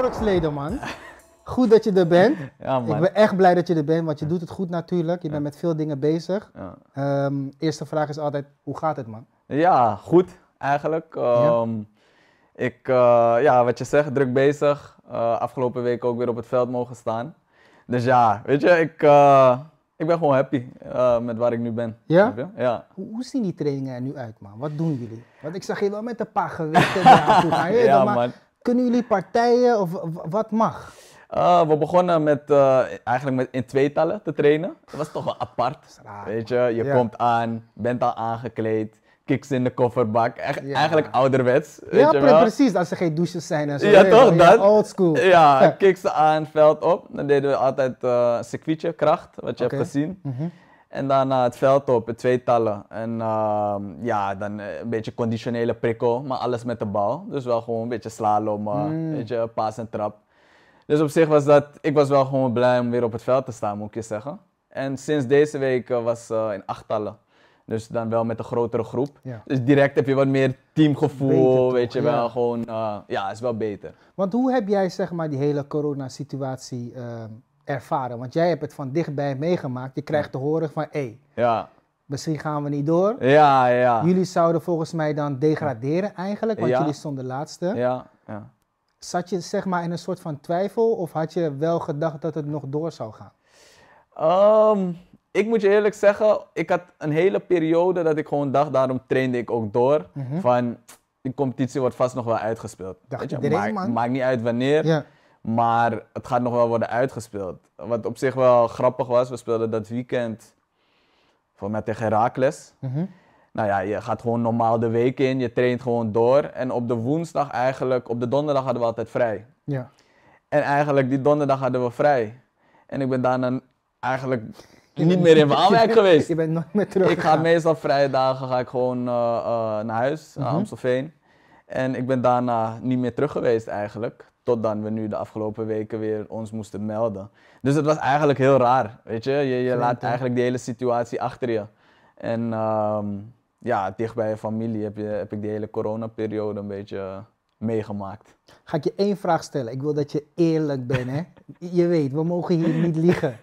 Volksleden, man. Goed dat je er bent. Ja, man. Ik ben echt blij dat je er bent, want je doet het goed natuurlijk. Je bent met veel dingen bezig. Ehm, eerste vraag is altijd, hoe gaat het, man? Ja, goed eigenlijk. Ehm, ik, eh, ja, wat je zegt, druk bezig. Eh, afgelopen week ook weer op het veld mogen staan. Dus ja, weet je, ik, eh, ik ben gewoon happy met waar ik nu ben. Ja? ja. Hoe, hoe, zien die trainingen er nu uit, man? Wat doen jullie? Want ik zag je wel met een paar gewichten. ja, man. Kunnen jullie partijen of wat mag? Ah, we begonnen met, eh, eigenlijk met in tweetallen te trainen. Dat was toch wel apart. weet je, je komt aan, bent al aangekleed. Kicks in de kofferbak. Eigenlijk ouderwets. Weet ja, je wel. precies. Als er geen douches zijn en zo. Ja, toch? dat. old school. Ja, kicks aan, veld op. Dan deden we altijd uh, circuitje, kracht, wat je hebt gezien. Mhm. En daarna eh, het veld op, tweetallen. En ehm, ja, dan eh, een beetje conditionele prikkel, maar alles met de bal. Dus wel gewoon een beetje slalom, een eh, beetje hmm. paas en trap. Dus op zich was dat, ik was wel gewoon blij om weer op het veld te staan, moet ik je zeggen. En sinds deze week uh, was in achttallen. Dus dan wel met een grotere groep. Dus direct heb je wat meer teamgevoel, weet je wel. Gewoon, ja, is wel beter. Want hoe heb jij zeg maar die hele coronasituatie? situatie ehm, ervaren? Want jij hebt het van dichtbij meegemaakt. Je krijgt te horen van, hé, ja. misschien gaan we niet door. Ja, ja. Jullie zouden volgens mij dan degraderen eigenlijk, want jullie stonden laatste. Ja, ja. Zat je zeg maar in een soort van twijfel of had je wel gedacht dat het nog door zou gaan? Ehm, ik moet je eerlijk zeggen, ik had een hele periode dat ik gewoon dacht, daarom trainde ik ook door. Mhm. Van, die competitie wordt vast nog wel uitgespeeld. Dacht je, iedereen, maakt, maakt niet uit wanneer. Maar het gaat nog wel worden uitgespeeld. Wat op zich wel grappig was, we speelden dat weekend voor mij tegen Herakles. Mhm. Nou ja, je gaat gewoon normaal de week in, je traint gewoon door. En op de woensdag eigenlijk, op de donderdag hadden we altijd vrij. Ja. En eigenlijk die donderdag hadden we vrij. En ik ben daarna eigenlijk niet meer in Waalwijk geweest. Je bent nooit meer terug. Ik ga meestal vrije dagen ga ik gewoon eh, eh, naar huis, naar eh, mm Amstelveen. En ik ben daarna niet meer terug geweest eigenlijk. Totdat we nu de afgelopen weken weer ons moesten melden. Dus het was eigenlijk heel raar, weet je. Je, je laat eigenlijk die hele situatie achter je. En ehm, ja, dicht bij je familie heb, je, heb ik die hele coronaperiode een beetje meegemaakt. Ga ik je één vraag stellen. Ik wil dat je eerlijk bent, hè. je weet, we mogen hier niet liegen.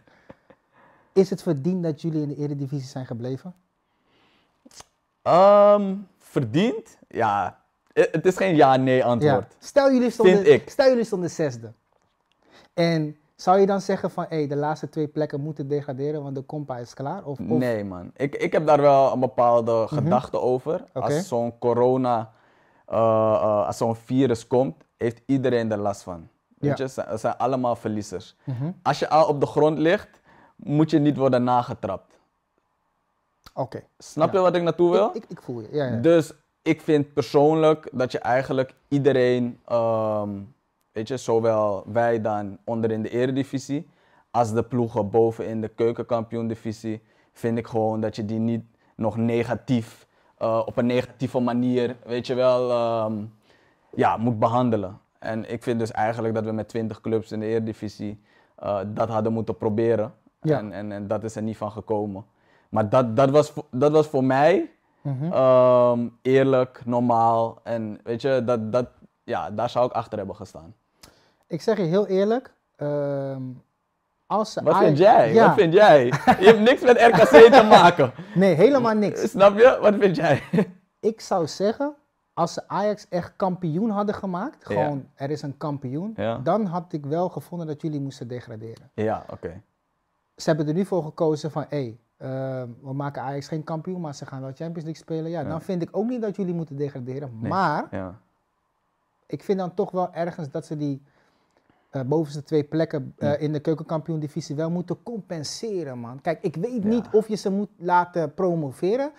Is het verdiend dat jullie in de Eredivisie zijn gebleven? Um, verdiend? Ja, eh, het is geen ja-nee antwoord. Stel, jullie stonden, stel jullie stonden zesde. En zou je dan zeggen van, hé, hey, de laatste twee plekken moeten degraderen, want de compa is klaar? Of, of? Nee, man. Ik, ik heb daar wel een bepaalde mhm. gedachte over. Als zo'n corona, eh, eh, als zo'n virus komt, heeft iedereen er last van. Weet je, zijn allemaal verliezers. Mhm. Als je al op de grond ligt, moet je niet worden nagetrapt. Oké. Snap je wat ik naartoe wil? Ik, ik, voel je. Ja, dus ik vind persoonlijk dat je eigenlijk iedereen, ehm, weet je, zowel wij dan onderin de eredivisie, als de ploegen bovenin de keukenkampioen-divisie, vind ik gewoon dat je die niet nog negatief, eh, op een negatieve manier, weet je wel, ehm, ja, moet behandelen. En ik vind dus eigenlijk dat we met 20 clubs in de Eredivisie uh, dat hadden moeten proberen. Ja. En, en, en, dat is er niet van gekomen. Maar dat, dat, was, dat was voor mij Mhm. Ehm, eerlijk, normaal. En weet je, dat, dat, ja, daar zou ik achter hebben gestaan. Ik zeg je heel eerlijk. Um, als Wat vind jij? Wat vind jij? Je hebt niks met RKC te maken. Nee, helemaal niks. Snap je? Wat vind jij? ik zou zeggen, als ze Ajax echt kampioen hadden gemaakt, gewoon er is een kampioen, dan had ik wel gevonden dat jullie moesten degraderen. Ja, oké. Ze hebben er nu voor gekozen van, hey, Ehm, we maken Ajax geen kampioen, maar ze gaan wel Champions League spelen. Ja, dan vind ik ook niet dat jullie moeten degraderen. Maar ja. ik vind dan toch wel ergens dat ze die uh, bovenste twee plekken eh, in de keukenkampioen-divisie wel moeten compenseren, man. Kijk, ik weet niet of je ze moet laten promoveren.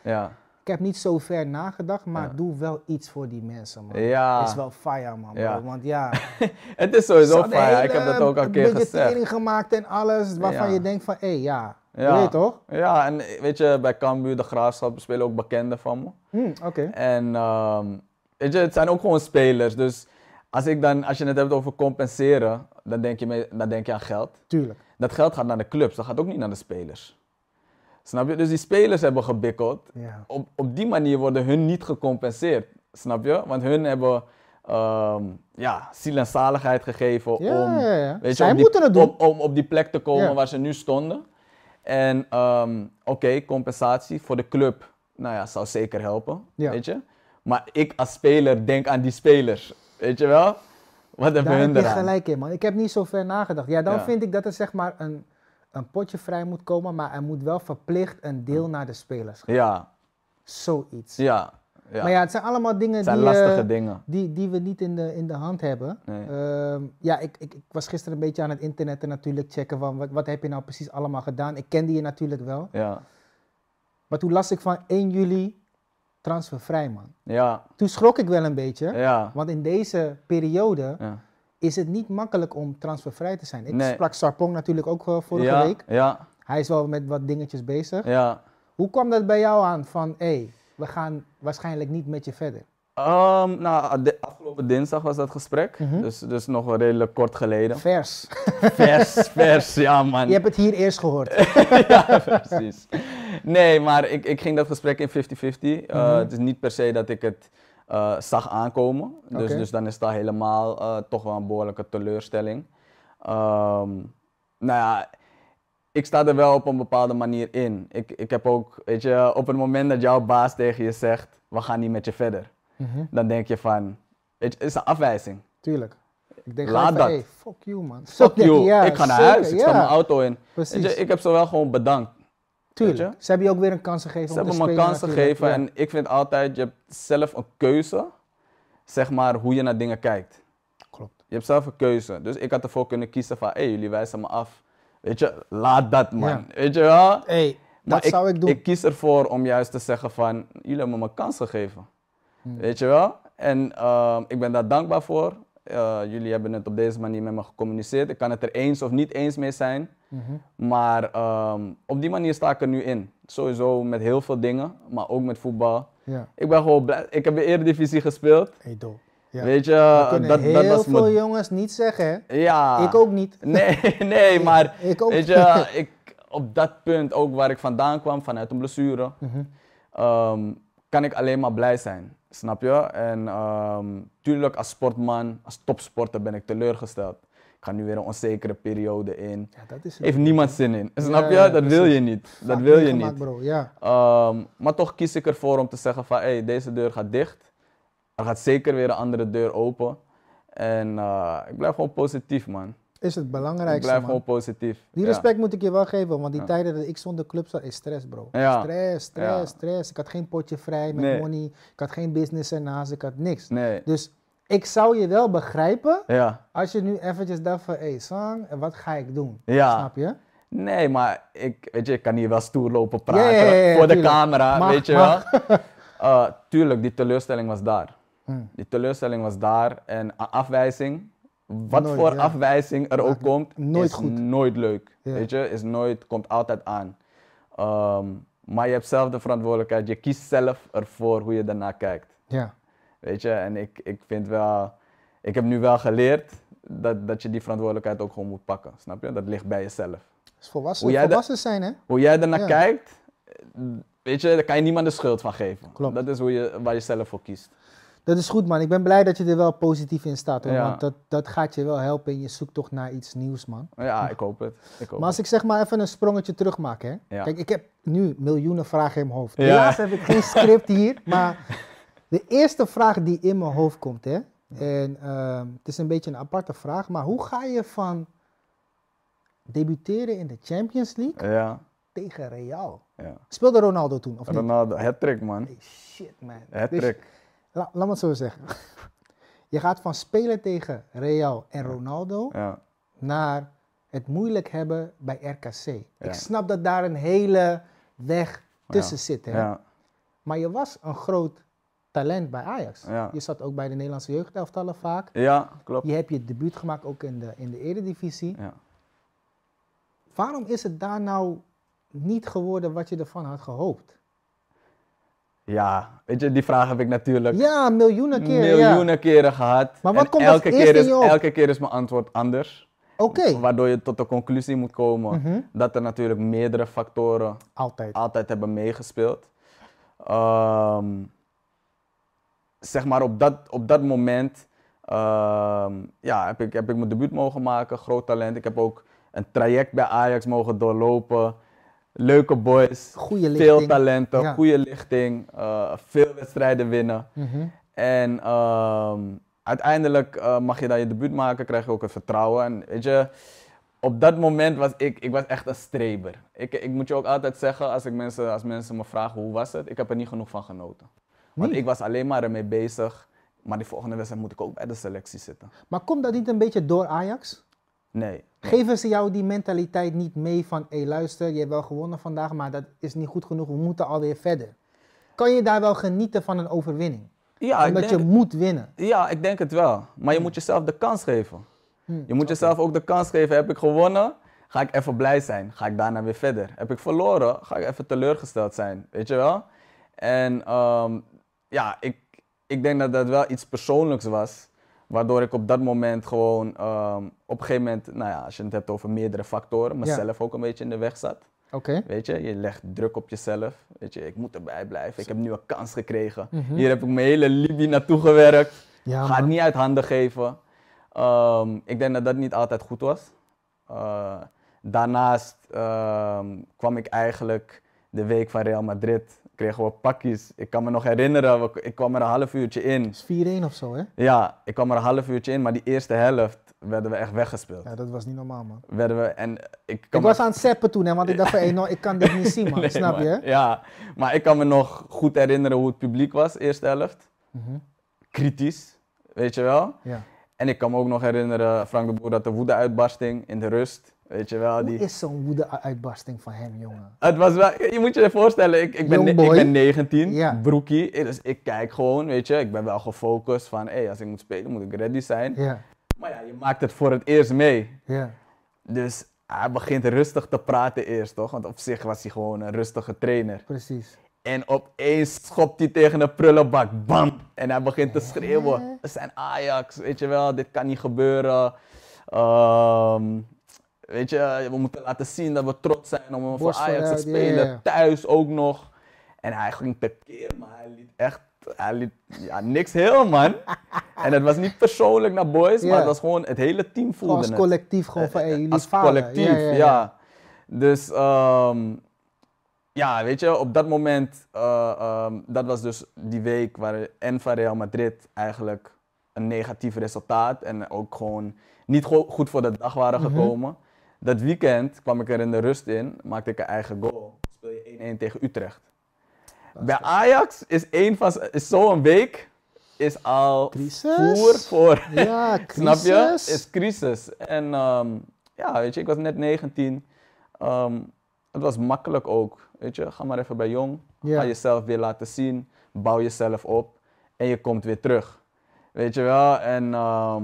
Ik heb niet zo ver nagedacht, maar doe wel iets voor die mensen, man. Ja. Het is wel fire, man. Bro. Want ja... het is sowieso fire. Ik heb dat ook al een keer gezegd. budgettering gemaakt en alles, waarvan je denkt van... Hé, ja, ja. Nee, toch? Ja, en weet je, bij Cambuur, de Graafschap spelen ook bekenden van me. Hmm, oké. En ehm, weet je, het zijn ook gewoon spelers. Dus als, ik dan, als je het hebt over compenseren, dan denk, je mee, dan denk je aan geld. Tuurlijk. Dat geld gaat naar de clubs, dat gaat ook niet naar de spelers. Snap je? Dus die spelers hebben gebikkeld. Ja. Op, op die manier worden hun niet gecompenseerd. Snap je? Want hun hebben um, ja, ziel en zaligheid gegeven om, Weet je, om, Om, om, op die plek te komen waar ze nu stonden. En ehm, oké, compensatie voor de club, nou ja, zou zeker helpen, weet je. Maar ik als speler denk aan die spelers, weet je wel. Wat hebben hun eraan? gelijk in, man. Ik heb niet zo ver nagedacht. Ja, dan vind ik dat er zeg maar een, een potje vrij moet komen, maar er moet wel verplicht een deel naar de spelers gaan. Ja. Zoiets. Ja, maar ja, het zijn allemaal dingen, die, eh, Die, die we niet in de, in de hand hebben. Ehm, ja, ik, ik, ik, was gisteren een beetje aan het internet natuurlijk checken van wat, wat heb je nou precies allemaal gedaan. Ik kende je natuurlijk wel. Ja. Maar toen las ik van 1 juli transfervrij, man. Ja. Toen schrok ik wel een beetje. Ja. Want in deze periode ja. is het niet makkelijk om transfervrij te zijn. Ik sprak Sarpong natuurlijk ook eh, vorige week. Ja. Hij is wel met wat dingetjes bezig. Ja. Hoe kwam dat bij jou aan van, hé, hey, we gaan waarschijnlijk niet met je verder? Ehm, nou, de, afgelopen dinsdag was dat gesprek, mhm. dus, dus nog redelijk kort geleden. Vers. Vers, vers, ja man. Je hebt het hier eerst gehoord. ja, precies. Nee, maar ik, ik ging dat gesprek in 50-50. Eh, mhm. Het is niet per se dat ik het eh, zag aankomen, dus, dus dan is dat helemaal eh, toch wel een behoorlijke teleurstelling. Um, nou ja, ik sta er wel op een bepaalde manier in. Ik, ik heb ook, weet je, op het moment dat jouw baas tegen je zegt, we gaan niet met je verder. Mhm. Dan denk je van, het is een afwijzing. Tuurlijk. Ik denk Laat dat. Hey, fuck you man. Fuck you. ik ga naar huis, ik stap mijn auto in. Precies. ik heb ze wel gewoon bedankt. Tuurlijk. Ze hebben je ook weer een kans gegeven. Ze hebben me een kans gegeven en ik vind altijd, je hebt zelf een keuze, zeg maar, hoe je naar dingen kijkt. Klopt. Je hebt zelf een keuze. Dus ik had ervoor kunnen kiezen van, hé, hey, jullie wijzen me af Weet je, laat dat man. Weet je wel? Hey, maar dat ik, zou ik doen. Ik kies ervoor om juist te zeggen van, jullie hebben me kans gegeven. Hmm. Weet je wel? En ehm, ik ben daar dankbaar voor. Eh, jullie hebben het op deze manier met me gecommuniceerd. Ik kan het er eens of niet eens mee zijn. Mhm. Maar ehm, op die manier sta ik er nu in. Sowieso met heel veel dingen, maar ook met voetbal. Ik ben gewoon blij. Ik heb de Eredivisie gespeeld. Hey, ja. Weet je, eh, dat, heel dat was veel jongens niet zeggen. Ja. Ik ook niet. Nee, nee maar ik ook. weet je, ik, op dat punt ook waar ik vandaan kwam, vanuit een blessure, mhm. ehm, kan ik alleen maar blij zijn. Snap je? En ehm, tuurlijk, als sportman, als topsporter ben ik teleurgesteld. Ik ga nu weer een onzekere periode in. Ja, dat is Heeft niemand zin in. Snap je? dat wil je niet. Dat wil je niet. bro. Ja. Ehm, maar toch kies ik ervoor om te zeggen van, hey, deze deur gaat dicht. Er gaat zeker weer een andere deur open. En eh, ik blijf gewoon positief, man. Is het belangrijkste. Ik blijf gewoon positief. Die respect moet ik je wel geven, want die ja. tijden dat ik zonder club zat, is stress, bro. Stress, stress, stress. Ik had geen potje vrij met money. Ik had geen business ernaast. Ik had niks. Dus ik zou je wel begrijpen als je nu eventjes dacht van, hé, hey, Sang, wat ga ik doen? Snap je? Nee, maar ik, weet je, ik kan hier wel stoer lopen praten voor de camera, weet je wel. Eh, tuurlijk, die teleurstelling was daar. Die teleurstelling was daar. En afwijzing, wat voor afwijzing er ook komt, nooit is goed. nooit leuk. Weet je, is nooit, komt altijd aan. Ehm, maar je hebt zelf de verantwoordelijkheid. Je kiest zelf ervoor hoe je daarna kijkt. Ja. Weet je, en ik, ik vind wel, ik heb nu wel geleerd dat, dat je die verantwoordelijkheid ook gewoon moet pakken. Snap je? Dat ligt bij jezelf. Is volwassen, hoe jij volwassen zijn, hè? Hoe jij daarna kijkt, weet je, daar kan je niemand de schuld van geven. Klopt. Dat is hoe je, waar je zelf voor kiest. Dat is goed, man. Ik ben blij dat je er wel positief in staat. Want dat, dat gaat je wel helpen in je zoektocht naar iets nieuws, man. Ja, ik hoop het. Ik hoop maar als ik zeg maar even een sprongetje terug maak, hè. Kijk, ik heb nu miljoenen vragen in mijn hoofd. Ja. Helaas heb ik geen script hier, maar de eerste vraag die in mijn hoofd komt, hè. En ehm, het is een beetje een aparte vraag, maar hoe ga je van debuteren in de Champions League ja. tegen Real? Ja. Speelde Ronaldo toen, of Ronaldo, niet? Ronaldo, hat-trick, man. shit, man. Hat-trick. Dus laat me het zo zeggen. Je gaat van spelen tegen Real en Ronaldo naar het moeilijk hebben bij RKC. Ik snap dat daar een hele weg tussen zit. Hè? Maar je was een groot talent bij Ajax. Je zat ook bij de Nederlandse jeugdelftallen vaak. Ja, klopt. Je hebt je debuut gemaakt ook in de, in de eredivisie. Waarom is het daar nou niet geworden wat je ervan had gehoopt? Ja, weet je, die vraag heb ik natuurlijk Ja, miljoenen keer. miljoenen keren gehad. Maar wat komt elke keer, is, elke keer is mijn antwoord anders. Oké, Waardoor je tot de conclusie moet komen mhm. dat er natuurlijk meerdere factoren altijd. altijd hebben meegespeeld. Ehm, zeg maar op dat, op dat moment ehm, ja, heb, ik, heb ik mijn debuut mogen maken, groot talent. Ik heb ook een traject bij Ajax mogen doorlopen leuke boys, veel talenten, goede lichting, eh, veel wedstrijden winnen. Mhm. En ehm, uiteindelijk eh, mag je dan je debuut maken, krijg je ook het vertrouwen. En weet je, op dat moment was ik, ik was echt een streber. Ik, ik moet je ook altijd zeggen, als, ik mensen, als mensen me vragen hoe was het, ik heb er niet genoeg van genoten. Want ik was alleen maar ermee bezig. Maar die volgende wedstrijd moet ik ook bij de selectie zitten. Maar komt dat niet een beetje door Ajax? Nee. Geven ze jou die mentaliteit niet mee van, hé luister, je hebt wel gewonnen vandaag, maar dat is niet goed genoeg, we moeten alweer verder. Kan je daar wel genieten van een overwinning? Ja, Omdat je moet winnen. Ja, ik denk het wel. Maar je hmm. moet jezelf de kans geven. Hmm, je moet jezelf ook de kans geven. Heb ik gewonnen? Ga ik even blij zijn? Ga ik daarna weer verder? Heb ik verloren? Ga ik even teleurgesteld zijn? Weet je wel? En ehm, ja, ik, ik denk dat dat wel iets persoonlijks was. Waardoor ik op dat moment gewoon ehm, op een gegeven moment, nou ja, als je het hebt over meerdere factoren, mezelf ja. ook een beetje in de weg zat. Oké. Weet je, je legt druk op jezelf. Weet je, ik moet erbij blijven. Ik heb nu een kans gekregen. Mhm. Hier heb ik mijn hele Libi naartoe gewerkt. Ja, Ga het niet uit handen geven. Ehm, ik denk dat dat niet altijd goed was. Eh, daarnaast ehm, kwam ik eigenlijk de week van Real Madrid kregen we pakjes. Ik kan me nog herinneren, ik kwam er een half uurtje in. is 4-1 of zo, hè? Ja, ik kwam er een half uurtje in, maar die eerste helft werden we echt weggespeeld. Ja, dat was niet normaal, man. Werden we, en ik ik was aan het seppen toen, hè, want ik dacht van, ik kan dit niet zien, man. Snap je, hè? Ja, maar ik kan me nog goed herinneren hoe het publiek was, eerste helft. Mhm. Kritisch, weet je wel. Ja. En ik kan me ook nog herinneren, Frank de Boer, dat de woede-uitbarsting in de rust. Weet je die... is zo'n woede-uitbarsting van hem, jongen? Het was wel... Je moet je je voorstellen, ik, ik, ben, ik ben 19, ja. broekie. Dus ik kijk gewoon, weet je. Ik ben wel gefocust van, hé, als ik moet spelen, moet ik ready zijn. Ja. Maar ja, je maakt het voor het eerst mee. Ja. Dus hij begint rustig te praten eerst, toch? Want op zich was hij gewoon een rustige trainer. Precies. En opeens schopt hij tegen een prullenbak, bam! En hij begint te schreeuwen. Het zijn Ajax, weet je wel, dit kan niet gebeuren. Um, Weet je, eh, we moeten laten zien dat we trots zijn om voor Ajax te spelen. Thuis ook nog. En hij ging keer, maar hij liet echt hij ja, niks heel, man. en het was niet persoonlijk naar boys, maar het was gewoon het hele team voelde Als collectief gewoon van, eh, hey, Als vader. collectief, ja. Dus, ehm, ja, weet je, op dat moment, eh, ehm, dat was dus die week waar en Real Madrid eigenlijk een negatief resultaat en ook gewoon niet goed voor de dag waren mhm. gekomen. Dat weekend kwam ik er in de rust in, maakte ik een eigen goal. Speel je 1-1 tegen Utrecht. Bij Ajax is, één van, is zo'n week is al crisis? voer voor. Ja, Snap je? Is crisis. En ehm, ja, weet je, ik was net 19. Ehm, het was makkelijk ook. Weet je, ga maar even bij jong. Ga jezelf weer laten zien. Bouw jezelf op. En je komt weer terug. Weet je wel? En ehm,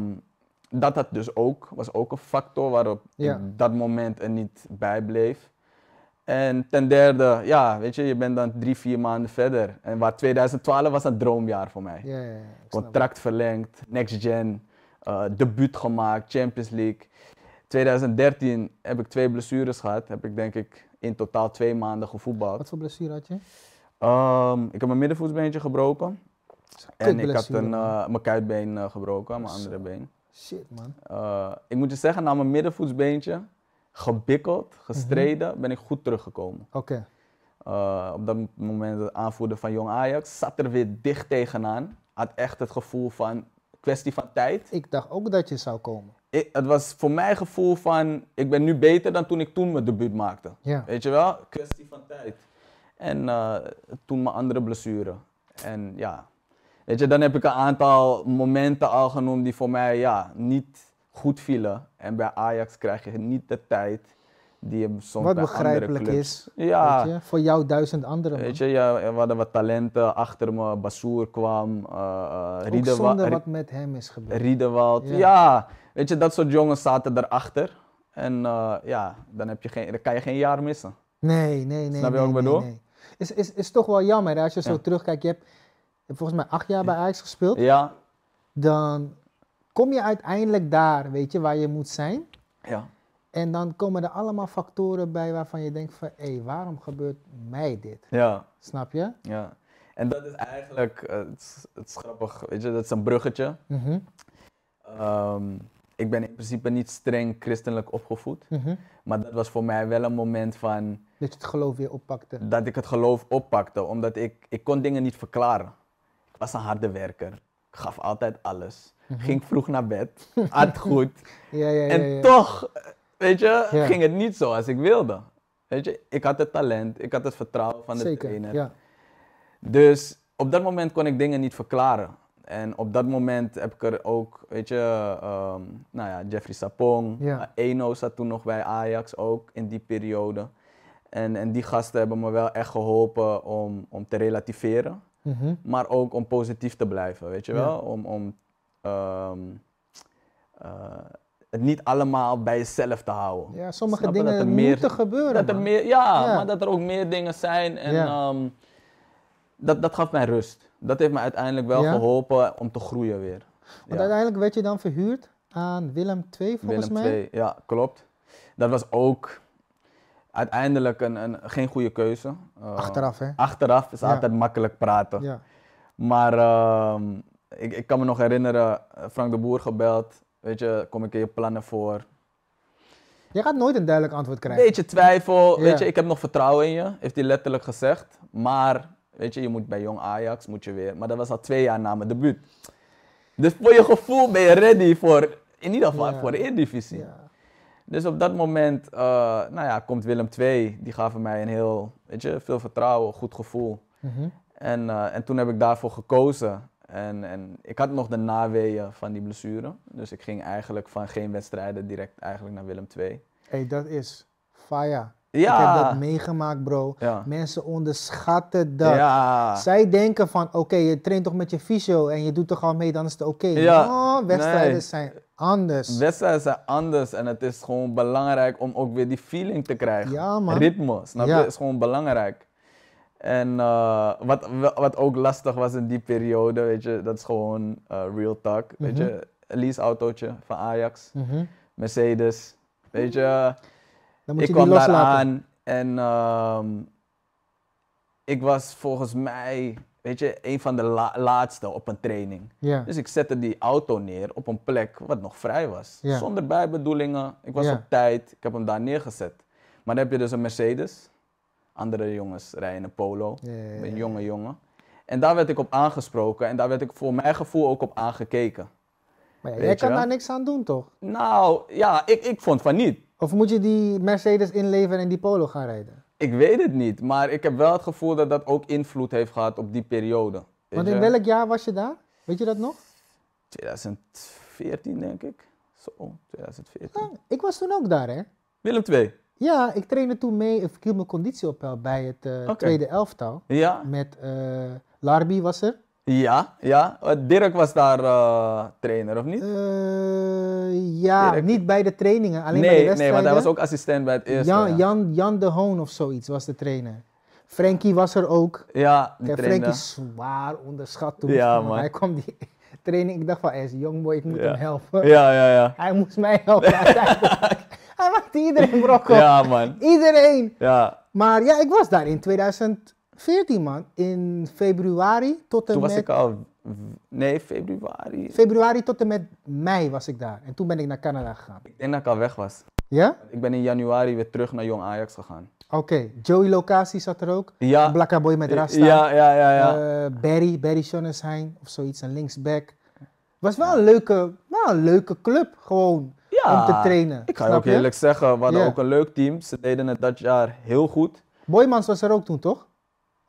dat dat dus ook, was ook een factor waarop ja. dat moment er niet bij bleef. En ten derde, ja, weet je, je bent dan drie, vier maanden verder. En waar 2012 was een droomjaar voor mij. Ja, ja, Contract verlengd, next gen, uh, debuut gemaakt, Champions League. 2013 heb ik twee blessures gehad. Heb ik denk ik in totaal twee maanden gevoetbald. Wat voor blessure had je? Ehm, ik heb mijn middenvoetsbeentje gebroken. En ik had een, eh, mijn kuitbeen eh, gebroken, mijn andere been. Shit, man. Eh, ik moet je zeggen, na mijn middenvoetsbeentje, gebikkeld, gestreden, mhm. ben ik goed teruggekomen. Oké. Eh, op dat moment, de aanvoerder van Jong Ajax, zat er weer dicht tegenaan. Had echt het gevoel van kwestie van tijd. Ik dacht ook dat je zou komen. Ik, het was voor mij gevoel van, ik ben nu beter dan toen ik toen mijn debuut maakte. Ja. Weet je wel? Kwestie van tijd. En eh, toen mijn andere blessure. En ja, Weet je, dan heb ik een aantal momenten al genoemd die voor mij ja, niet goed vielen. En bij Ajax krijg je niet de tijd die je soms Wat begrijpelijk is, ja. voor jou duizend anderen. Weet je, ja, we hadden wat talenten achter me. Bassoer kwam. Uh, zonder wat met hem is gebeurd. Riedewald, ja. Weet je, dat soort jongens zaten daarachter. En eh, ja, dan, heb je geen, dan kan je geen jaar missen. Nee, nee, nee. Snap je ook nee, bedoel? Nee. Is, is, is toch wel jammer als je zo terugkijkt. Je hebt volgens mij acht jaar bij Ajax gespeeld. Ja. Dan kom je uiteindelijk daar, weet je, waar je moet zijn. Ja. En dan komen er allemaal factoren bij waarvan je denkt van, hé, hey, waarom gebeurt mij dit? Ja. Snap je? Ja. En dat is eigenlijk, eh, het, is, het, grappig, weet je, dat is een bruggetje. Mhm. Ehm, ik ben in principe niet streng christelijk opgevoed. Mhm. Maar dat was voor mij wel een moment van... Dat je het geloof weer oppakte. Dat ik het geloof oppakte, omdat ik, ik kon dingen niet verklaren was een harde werker. Gaf altijd alles. Mhm. Ging vroeg naar bed. At goed. ja, ja, en toch, weet je, ging het niet zoals ik wilde. Weet je, ik had het talent. Ik had het vertrouwen van de Zeker, trainer. Dus op dat moment kon ik dingen niet verklaren. En op dat moment heb ik er ook, weet je, ehm, nou ja, Jeffrey Sapong, ja. Eno zat toen nog bij Ajax ook in die periode. En, en die gasten hebben me wel echt geholpen om, om te relativeren. Mhm. Maar ook om positief te blijven, weet je wel? Om, om het ehm, eh, niet allemaal bij jezelf te houden. Ja, sommige dingen moeten gebeuren. Dat er meer, ja, ja, maar dat er ook meer dingen zijn. En ehm, dat, dat gaf mij rust. Dat heeft me uiteindelijk wel geholpen om te groeien weer. Want uiteindelijk werd je dan verhuurd aan Willem II, volgens mij? Willem II, ja, klopt. Dat was ook uiteindelijk een, een, geen goede keuze. Eh, achteraf, hè? Achteraf is altijd makkelijk praten. Ja. Maar ehm, ik, ik kan me nog herinneren, eh, Frank de Boer gebeld. Weet je, kom ik in je plannen voor? Je gaat nooit een duidelijk antwoord krijgen. Beetje twijfel. Weet je, ik heb nog vertrouwen in je, heeft hij letterlijk gezegd. Maar, weet je, je moet bij jong Ajax, moet je weer. Maar dat was al twee jaar na mijn debuut. Dus voor je gevoel ben je ready voor, in ieder geval, voor de Eredivisie. Ja. Dus op dat moment eh, nou ja, komt Willem II, die gaven mij een heel, weet je, veel vertrouwen, goed gevoel. Mhm. en, eh, en toen heb ik daarvoor gekozen. En, en ik had nog de naweeën van die blessure. Dus ik ging eigenlijk van geen wedstrijden direct eigenlijk naar Willem II. hey, dat is faya. Ja. Ik heb dat meegemaakt, bro. Ja. Mensen onderschatten dat. Ja. Zij denken van, oké, je traint toch met je fysio en je doet toch al mee, dan is het oké. Ja. Oh, wedstrijden zijn anders. Wedstrijden zijn anders en het is gewoon belangrijk om ook weer die feeling te krijgen. Ja, man. snap je? is gewoon belangrijk. En eh, wat, wat ook lastig was in die periode, weet je, dat is gewoon eh, real talk. Weet mhm. je, Elise autootje van Ajax, mhm. Mercedes, weet je. Dan moet ik je kwam daar aan en ehm, ik was volgens mij weet je, een van de laatste op een training. Dus ik zette die auto neer op een plek wat nog vrij was. Zonder bijbedoelingen. Ik was op tijd. Ik heb hem daar neergezet. Maar dan heb je dus een Mercedes. Andere jongens rijden een Polo. Een jonge jongen. En daar werd ik op aangesproken. En daar werd ik voor mijn gevoel ook op aangekeken. Maar ja, jij kan daar niks aan doen, toch? Nou, ja, ik, ik vond van niet. Of moet je die Mercedes inleveren en die Polo gaan rijden? Ik weet het niet, maar ik heb wel het gevoel dat dat ook invloed heeft gehad op die periode. Want in welk jaar was je daar? Weet je dat nog? 2014 denk ik. Zo, 2014. ik was toen ook daar hè. Willem II? Ja, ik trainde toen mee, ik viel mijn conditie op bij het eh, tweede elftal. Ja. Met uh, Larbi was er. Ja, ja. Eh, Dirk was daar eh, trainer, of niet? Eh, ja, niet bij de trainingen, alleen nee, bij de wedstrijden. Nee, want hij was ook assistent bij het eerste. Jan, ja. Jan, Jan de Hoon of zoiets was de trainer. Frankie was er ook. Ja, die Frankie is zwaar onderschat toen. Ja, man. Hij kwam die training, ik dacht van, is boy, ik moet hem helpen. Ja, ja, ja. Hij moest mij helpen. hij maakte iedereen brokken. Ja, man. Iedereen. Ja. Maar ja, ik was daar in 2000. 14 man. In februari tot en met... Toen was ik al... Nee, februari. Februari tot en met mei was ik daar. En toen ben ik naar Canada gegaan. Ik denk dat ik al weg was. Ja? Ik ben in januari weer terug naar Jong Ajax gegaan. Oké, Joey Locatie zat er ook. Ja. boy met Rasta. Ja, ja, ja. ja. Eh, Barry, Barry Schoenesheim of zoiets, een linksback. Was wel een leuke, nou, een leuke club gewoon om te trainen. Ik ga ook eerlijk zeggen, we hadden ook een leuk team. Ze deden het dat jaar heel goed. Boymans was er ook toen, toch?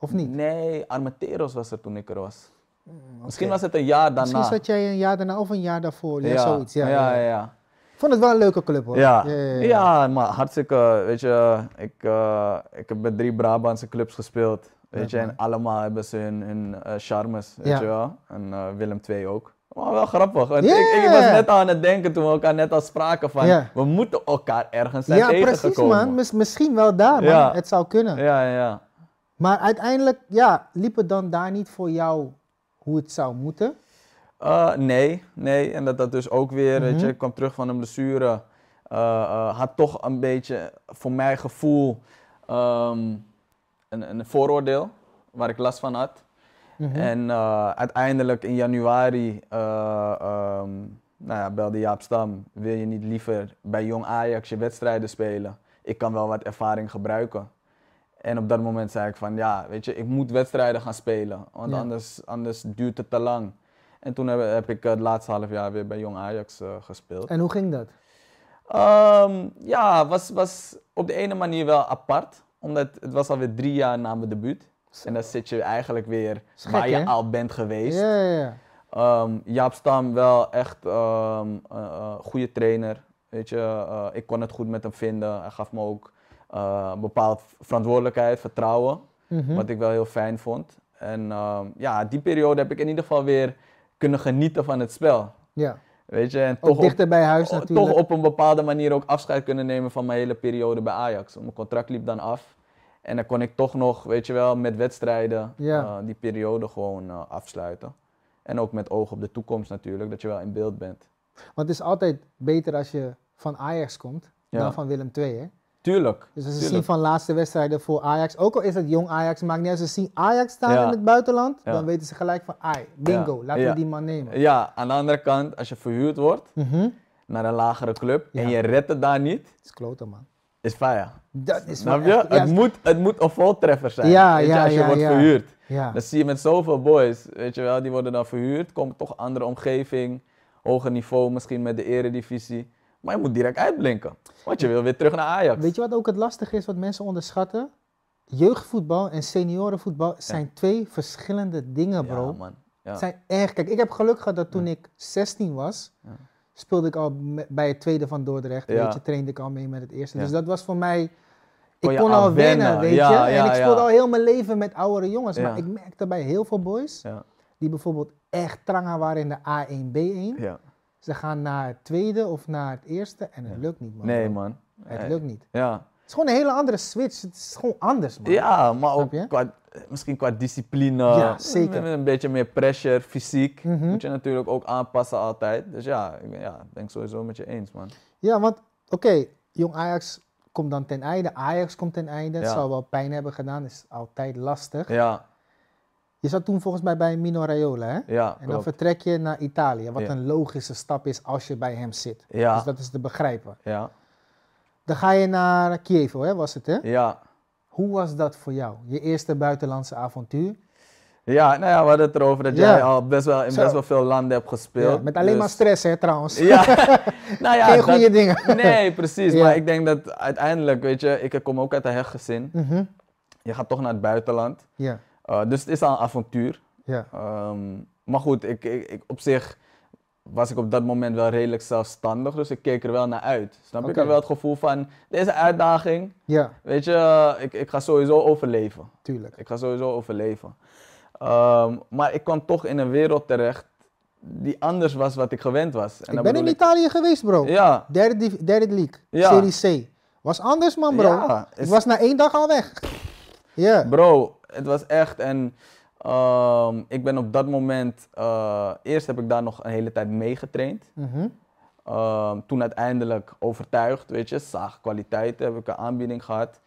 Of niet? Nee, Armenteros was er toen ik er was. Mm, misschien was het een jaar daarna. Misschien zat jij een jaar daarna of een jaar daarvoor. Ja, ja. zoiets. Ja, ja, ja. ja. vond het wel een leuke club hoor. Ja, ja, maar hartstikke. Weet je, ik, eh, ik heb bij drie Brabantse clubs gespeeld. Weet je, en allemaal hebben ze hun, eh, charmes, weet je wel. En eh, Willem II ook. Maar wel grappig, want ik, ik, was net aan het denken toen we elkaar net al spraken van... We moeten elkaar ergens zijn ja, tegengekomen. Ja, precies man. misschien wel daar man. Het zou kunnen. Ja, ja. Maar uiteindelijk, ja, liep het dan daar niet voor jou hoe het zou moeten? Eh, nee, nee. En dat dat dus ook weer, weet mhm. je, ik kwam terug van een blessure. Eh, eh, had toch een beetje, voor mijn gevoel, ehm, een, een vooroordeel waar ik last van had. Mhm. En uiteindelijk in januari ehm, nou ja, belde Jaap Stam: Wil je niet liever bij jong Ajax je wedstrijden spelen? Ik kan wel wat ervaring gebruiken. En op dat moment zei ik van ja, weet je, ik moet wedstrijden gaan spelen. Want anders, anders duurt het te lang. En toen heb, ik eh, het laatste half jaar weer bij Jong Ajax eh, gespeeld. En hoe ging dat? Ehm, ja, was, was op de ene manier wel apart. Omdat het was alweer drie jaar na mijn debuut. En dan zit je eigenlijk weer waar je al bent geweest. Ja, ja, ja. Um, Jaap Stam wel echt um, uh, goede trainer. Weet je, ik kon het goed met hem vinden. Hij gaf me ook uh, eh, bepaalde verantwoordelijkheid, vertrouwen. Mhm. Wat ik wel heel fijn vond. En ehm, ja, die periode heb ik in ieder geval weer kunnen genieten van het spel. Ja. Weet je, en toch dichter op, bij huis natuurlijk. Toch op een bepaalde manier ook afscheid kunnen nemen van mijn hele periode bij Ajax. Mijn contract liep dan af. En dan kon ik toch nog, weet je wel, met wedstrijden eh, die periode gewoon eh, afsluiten. En ook met oog op de toekomst natuurlijk, dat je wel in beeld bent. Want het is altijd beter als je van Ajax komt dan van Willem II, hè? Tuurlijk. Dus als ze zien van laatste wedstrijden voor Ajax, ook al is het jong Ajax, maakt niet uit. Ze zien Ajax staan in het buitenland, dan weten ze gelijk van, ai, bingo, ja. laten we die man nemen. Ja, aan de andere kant, als je verhuurd wordt mhm. naar een lagere club en je redt het daar niet. Dat is kloten, man. Is faya. Dat is Snap je? het, moet, het moet een voltreffer zijn. Ja, als je wordt verhuurd. Dat zie je met zoveel boys, weet je wel, die worden dan verhuurd, komen toch andere omgeving, hoger niveau misschien met de eredivisie. Maar je moet direct uitblinken. Want je wil weer terug naar Ajax. Weet je wat ook het lastige is wat mensen onderschatten? Jeugdvoetbal en seniorenvoetbal zijn twee verschillende dingen, bro. Ja, man. Zijn echt, Kijk, ik heb geluk gehad dat toen ik 16 was, speelde ik al bij het tweede van Dordrecht. Weet je, trainde ik al mee met het eerste. Dus dat was voor mij. ik kon al winnen, weet je. en ik speelde al heel mijn leven met oudere jongens. Maar ik merkte bij heel veel boys, die bijvoorbeeld echt tranger waren in de A1, B1. Ze gaan naar het tweede of naar het eerste en het lukt niet, man. Nee, man. Het eh, lukt niet. Ja. Het is gewoon een hele andere switch. Het is gewoon anders, man. Ja, maar ook misschien qua discipline. Ja, zeker. Met een beetje meer pressure, fysiek. Mhm. Moet je natuurlijk ook aanpassen altijd. Dus ja, ik ben, ja, denk sowieso met je eens, man. Ja, want oké, jong Ajax komt dan ten einde. Ajax komt ten einde. Zou wel pijn hebben gedaan, is altijd lastig. Ja. Je zat toen volgens mij bij Mino Raiola, hè? Ja, En dan vertrek je naar Italië, wat een logische stap is als je bij hem zit. Ja. Dus dat is te begrijpen. Ja. Dan ga je naar Kiev, hè, was het, hè? Ja. Hoe was dat voor jou, je eerste buitenlandse avontuur? Ja, nou ja, we hadden het erover dat jij al best wel, in best wel veel landen hebt gespeeld. met alleen dus- maar stress, hè, trouwens. Ja, nou ja. Geen goede dingen. Nee, precies. Maar ik denk dat uiteindelijk, weet je, ik kom ook uit een hechtgezin. Mm Je gaat toch naar het buitenland. Ja. Uh, dus het is al een avontuur. Ja. Ehm, maar goed, ik, ik, op zich was ik op dat moment wel redelijk zelfstandig, dus ik keek er wel naar uit. Snap je? ik? had wel het gevoel van, deze uitdaging, ja. weet je, eh, ik, ik ga sowieso overleven. Tuurlijk. Ik ga sowieso overleven. Ehm, maar ik kwam toch in een wereld terecht die anders was wat ik gewend was. En ik ben in Italië geweest, bro. Ja. Derde, league, ja. Serie C. Was anders, man, bro. Ja, Ik was na één dag al weg. Ja. Bro, het was echt. En ehm, ik ben op dat moment. Eh, eerst heb ik daar nog een hele tijd mee getraind. Mhm. Ehm, toen uiteindelijk overtuigd, weet je, zag kwaliteiten, heb ik een aanbieding gehad.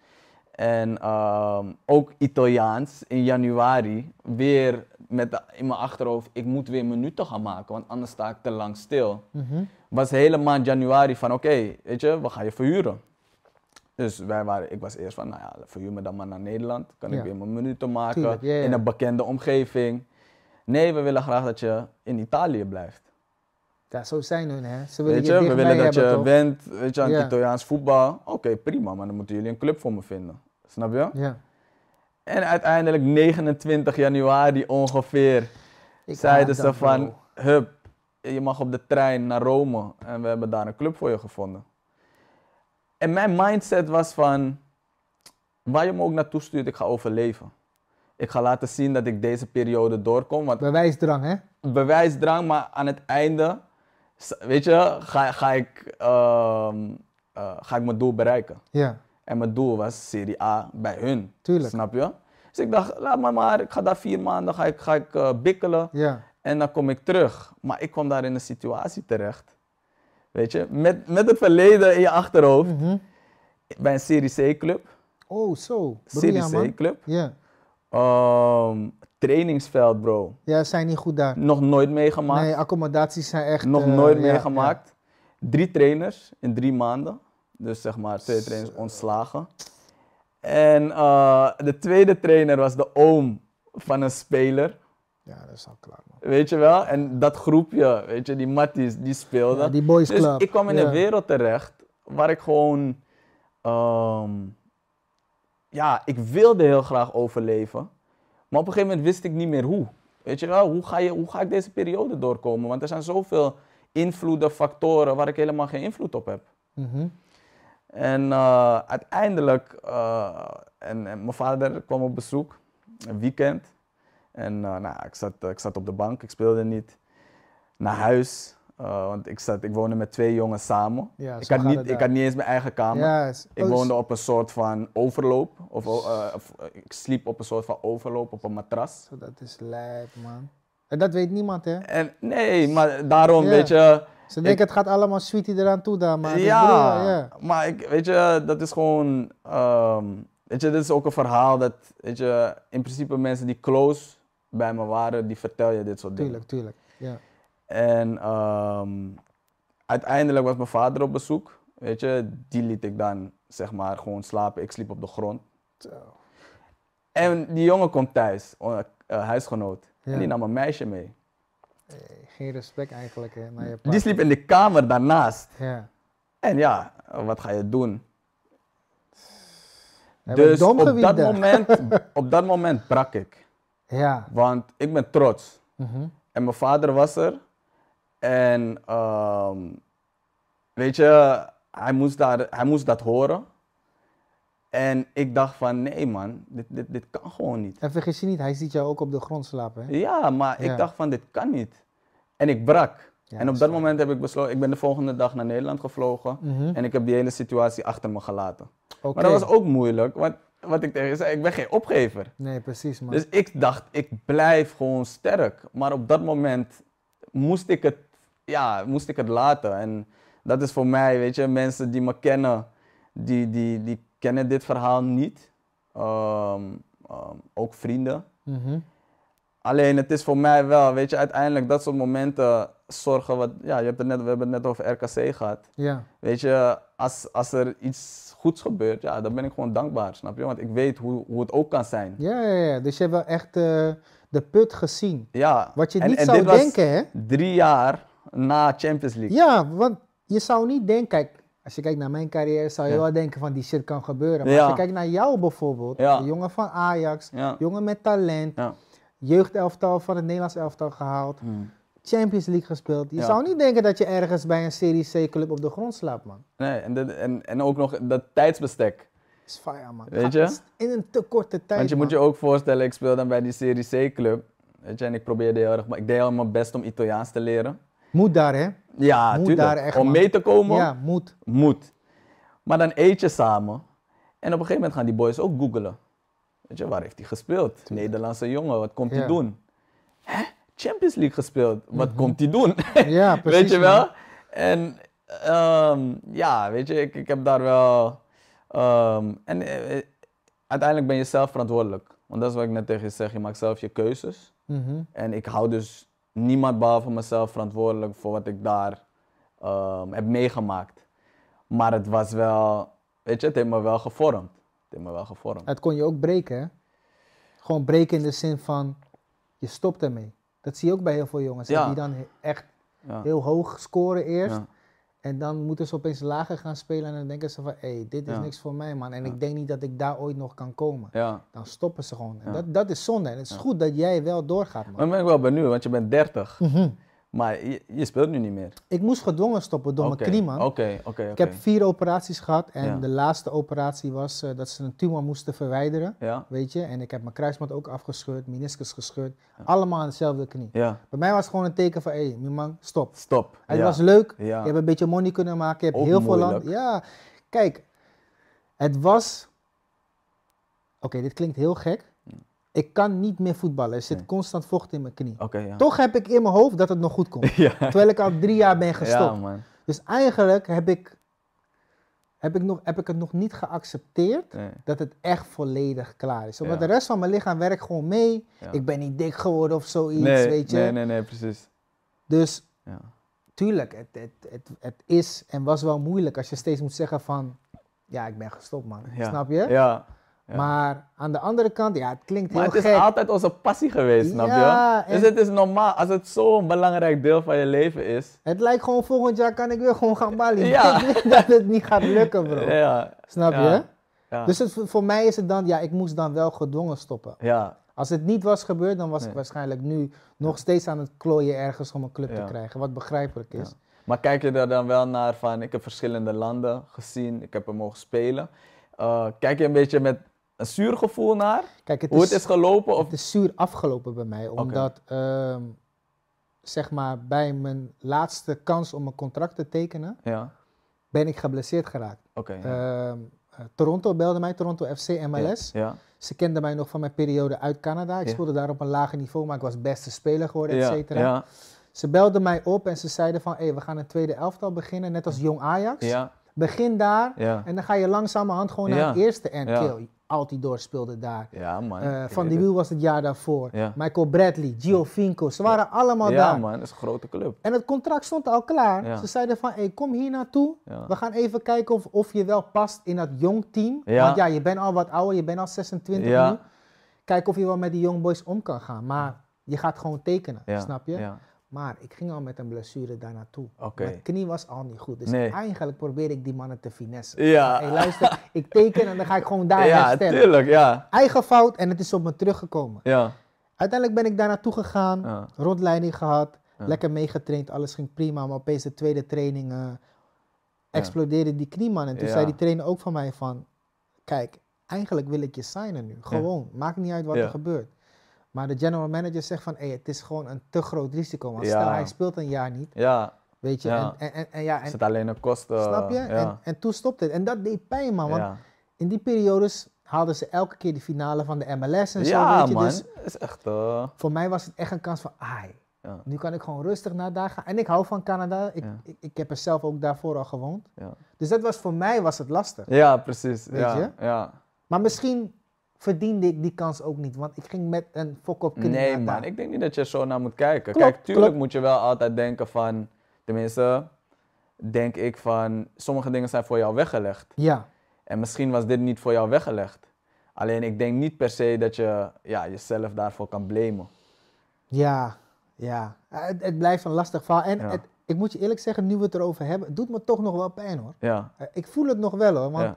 En ehm, ook Italiaans in januari weer met in mijn achterhoofd, ik moet weer minuten gaan maken, want anders sta ik te lang stil. Mhm. Was helemaal hele maand januari van oké, weet je, we gaan je verhuren. Dus wij waren, ik was eerst van, nou ja, verhuur me dan maar naar Nederland. Kan ik weer mijn te maken in een bekende omgeving. Nee, we willen graag dat je in Italië blijft. Ja, zo zijn hun, hè. Ze willen je, we willen dat je bent, weet je, aan het Italiaans voetbal. Oké, prima, maar dan moeten jullie een club voor me vinden. Snap je? Ja. En uiteindelijk 29 januari ongeveer zeiden ze van, hup, je mag op de trein naar Rome en we hebben daar een club voor je gevonden. En mijn mindset was van, waar je me ook naartoe stuurt, ik ga overleven. Ik ga laten zien dat ik deze periode doorkom. Want bewijsdrang, hè? Bewijsdrang, maar aan het einde, weet je, ga, ga, ik, ehm, eh, ga ik mijn doel bereiken. Ja. En mijn doel was Serie A bij hun. Tuurlijk. Snap je? Dus ik dacht, laat maar maar, ik ga daar vier maanden, ga ik, ga ik eh, bikkelen. Ja. En dan kom ik terug. Maar ik kwam daar in een situatie terecht Weet je, met, met het verleden in je achterhoofd. Mhm. Bij een Serie C club. Oh, zo. Serie C club. Ja. Ehm, trainingsveld, bro. Ja, zijn niet goed daar. Nog nooit meegemaakt. Nee, accommodaties zijn echt... Nog eh, nooit meegemaakt. Drie trainers in drie maanden. Dus zeg maar twee trainers ontslagen. En eh, de tweede trainer was de oom van een speler. Ja, dat is al klaar, man. Weet je wel? En dat groepje, weet je, die matties, die speelden. die boys dus ik kwam in een wereld terecht waar ik gewoon... Ehm, ja, ik wilde heel graag overleven. Maar op een gegeven moment wist ik niet meer hoe. Weet je wel, hoe ga, je, hoe ga ik deze periode doorkomen? Want er zijn zoveel invloeden, factoren waar ik helemaal geen invloed op heb. Mhm. En eh, uiteindelijk, eh, en, mijn vader kwam op bezoek, een weekend. En eh, nou, ik, zat, eh, ik zat op de bank, ik speelde niet. Naar huis, eh, want ik, zat, ik woonde met twee jongens samen. ik, had niet, ik had niet eens mijn eigen kamer. Ik oh, dus- woonde op een soort van overloop. Of, of ik sliep op een soort van overloop op een matras. dat is lijp, man. En dat weet niemand, hè? En, nee, maar daarom, weet je... Ze denken, het gaat allemaal sweetie eraan toe dan, maar... Ja, maar ik, weet je, dat is gewoon... Um, weet je, dit is ook een verhaal dat, weet je... In principe mensen die close bij me waren, die vertel je dit soort dingen. Tuurlijk, tuurlijk. Ja. En ehm, uiteindelijk was mijn vader op bezoek. Weet je, die liet ik dan zeg maar gewoon slapen. Ik sliep op de grond. Zo. En die jongen komt thuis, eh, huisgenoot. En die nam een meisje mee. Eh, geen respect eigenlijk hè, naar je Die sliep in de kamer daarnaast. Ja. En ja, wat ga je doen? dus op dat, moment, op dat moment brak ik. Ja. Want ik ben trots. Mhm. En mijn vader was er. En ehm, weet je, hij moest, daar, hij moest dat horen. En ik dacht van, nee man, dit, dit, dit kan gewoon niet. En vergis je niet, hij ziet jou ook op de grond slapen. Hè? Ja, maar ik dacht van, dit kan niet. En ik brak. en op dat moment heb ik besloten, ik ben de volgende dag naar Nederland gevlogen. Mhm. En ik heb die hele situatie achter me gelaten. Maar dat was ook moeilijk, want wat ik tegen je zei, ik ben geen opgever. Nee, precies man. Dus ik dacht, ik blijf gewoon sterk. Maar op dat moment moest ik het, ja, moest ik het laten. En dat is voor mij, weet je, mensen die me kennen, die, die, die kennen dit verhaal niet. Ehm, ehm, ook vrienden. Mhm. Alleen het is voor mij wel, weet je, uiteindelijk dat soort momenten zorgen wat, ja, je hebt net, we hebben het net over RKC gehad. Ja. Weet je, als, als er iets goeds gebeurt, ja, dan ben ik gewoon dankbaar, snap je? Want ik weet hoe, hoe het ook kan zijn. Ja, ja, ja. Dus je hebt wel echt eh, de put gezien. Ja. Wat je niet zou denken, hè? drie jaar na Champions League. Ja, want je zou niet denken, kijk, als je kijkt naar mijn carrière, zou je wel denken van die shit kan gebeuren. Maar als je kijkt naar jou bijvoorbeeld, jongen van Ajax, jongen met talent, jeugdelftal van het Nederlands elftal gehaald. Hmm. Champions League gespeeld. Je zou niet denken dat je ergens bij een Serie C club op de grond slaapt, man. Nee, en, en, en ook nog dat tijdsbestek. Is fire, man. Weet je? In een te korte tijd. Want je moet je ook voorstellen, ik speel dan bij die Serie C club. Weet je, en ik probeerde heel erg, ik deed al mijn best om Italiaans te leren. Moet daar, hè? Ja, moet Daar echt, om mee te komen. Ja, moet. Moet. Maar dan eet je samen. En op een gegeven moment gaan die boys ook googelen. Weet je, waar heeft hij gespeeld? Nederlandse jongen, wat komt hij doen? Hè? Champions League gespeeld. Wat mhm. komt hij doen? Ja, precies. weet je wel? En ehm, ja, weet je, ik, ik heb daar wel. Ehm, en eh, eh, uiteindelijk ben je zelf verantwoordelijk. Want dat is wat ik net tegen je zeg. Je maakt zelf je keuzes. Mhm. En ik hou dus niemand behalve mezelf verantwoordelijk voor wat ik daar ehm, heb meegemaakt. Maar het was wel, weet je, het heeft me wel gevormd. Het heeft me wel gevormd. Het kon je ook breken, hè? Gewoon breken in de zin van, je stopt ermee. Dat zie je ook bij heel veel jongens. Die dan echt heel hoog scoren eerst. En dan moeten ze opeens lager gaan spelen en dan denken ze van, hé, hey, dit is niks voor mij man. En ik denk niet dat ik daar ooit nog kan komen. Dan stoppen ze gewoon. dat, dat is zonde. En het is goed dat jij wel doorgaat man. Maar ben ik wel benieuwd, want je bent 30. Mm maar je, speelt nu niet meer? Ik moest gedwongen stoppen door mijn knie, man. Oké, oké. ik heb vier operaties gehad en de laatste operatie was eh, dat ze een tumor moesten verwijderen. Weet je, en ik heb mijn kruisband ook afgescheurd, meniscus gescheurd. Allemaal aan dezelfde knie. Bij mij was het gewoon een teken van: hé, hey, man, stop. Stop. En het was leuk. Je hebt een beetje money kunnen maken. Je hebt heel veel land. Ja, kijk, het was. Oké, dit klinkt heel gek ik kan niet meer voetballen. Er zit constant vocht in mijn knie. Toch heb ik in mijn hoofd dat het nog goed komt. Terwijl ik al drie jaar ben gestopt. Ja, dus eigenlijk heb ik, heb, ik nog, heb ik het nog niet geaccepteerd dat het echt volledig klaar is. Omdat de rest van mijn lichaam werkt gewoon mee. Ik ben niet dik geworden of zoiets, nee, weet je. Nee, nee, nee, precies. Dus tuurlijk, het, het, het, het is en was wel moeilijk als je steeds moet zeggen van... Ja, ik ben gestopt, man. Snap je? Ja. Maar aan de andere kant, ja, het klinkt heel gek. Maar het is altijd onze passie geweest, snap ja, je? Dus het is normaal, als het zo'n belangrijk deel van je leven is. Het lijkt gewoon volgend jaar kan ik weer gewoon gaan ballen. Ja. dat het niet gaat lukken, bro. Ja. Snap je? Dus het, voor mij is het dan, ja, ik moest dan wel gedwongen stoppen. Ja. Als het niet was gebeurd, dan was ik waarschijnlijk nu nog steeds aan het klooien ergens om een club te krijgen. Wat begrijpelijk is. Maar kijk je daar dan wel naar van, ik heb verschillende landen gezien, ik heb er mogen spelen. Eh, kijk je een beetje met een zuur gevoel naar? Kijk, het hoe het is gelopen? Of? Het is zuur afgelopen bij mij, omdat ehm, zeg maar bij mijn laatste kans om een contract te tekenen, ben ik geblesseerd geraakt. Ehm, eh, Toronto belde mij, Toronto FC MLS. Ze kenden mij nog van mijn periode uit Canada. Ik speelde daar op een lager niveau, maar ik was beste speler geworden, et cetera. Ze belden mij op en ze zeiden van, we gaan een tweede elftal beginnen, net als hm. Jong Ajax. Begin daar en dan ga je langzamerhand gewoon naar het eerste en kill. Altidor speelde daar. Ja, man. Eh, van die Wiel was het jaar daarvoor. Michael Bradley, Gio Giovinco, ze waren allemaal daar. Ja man, dat is een grote club. En het contract stond al klaar. Ze zeiden van, hey, kom hier naartoe. We gaan even kijken of, of je wel past in dat jong team. Want ja, je bent al wat ouder, je bent al 26 nu. Kijk of je wel met die young boys om kan gaan. Maar je gaat gewoon tekenen, snap je? Maar ik ging al met een blessure daar naartoe. Mijn knie was al niet goed. Dus eigenlijk probeer ik die mannen te finessen. Ja. ik teken en dan ga ik gewoon daar ja, Tuurlijk, ja. Eigen fout en het is op me teruggekomen. Ja. Uiteindelijk ben ik daar naartoe gegaan, ja. rondleiding gehad, lekker meegetraind, alles ging prima. Maar opeens de tweede training uh, explodeerde die knieman. En toen zei die trainer ook van mij van, kijk, eigenlijk wil ik je signen nu. Gewoon, maakt niet uit wat er gebeurt. Maar de general manager zegt van, hey, het is gewoon een te groot risico. Want ja. stel, hij speelt een jaar niet. Ja. Weet je, ja. En, en, en, ja... En, het het alleen een kosten... Eh, Snap je? En, en toen stopt het. En dat deed pijn, man. Want in die periodes haalden ze elke keer de finale van de MLS en zo. Ja, weet je? Man. Dus is echt, eh, Voor mij was het echt een kans van, ai, ja. nu kan ik gewoon rustig naar daar gaan. En ik hou van Canada. Ik, ik, ik, heb er zelf ook daarvoor al gewoond. Dus dat was voor mij was het lastig. Ja, precies. Weet je? Ja. Maar misschien verdiende ik die kans ook niet. Want ik ging met een fok-op Nee man, ik denk niet dat je zo naar moet kijken. Kijk, tuurlijk moet je wel altijd denken van... Tenminste, denk ik van... Sommige dingen zijn voor jou weggelegd. Ja. En misschien was dit niet voor jou weggelegd. Alleen ik denk niet per se dat je ja, jezelf daarvoor kan blamen. Ja, ja. Eh, het, het blijft een lastig verhaal. En het, ik moet je eerlijk zeggen, nu we het erover hebben, het doet me toch nog wel pijn hoor. Ja. Eh, ik voel het nog wel hoor. ja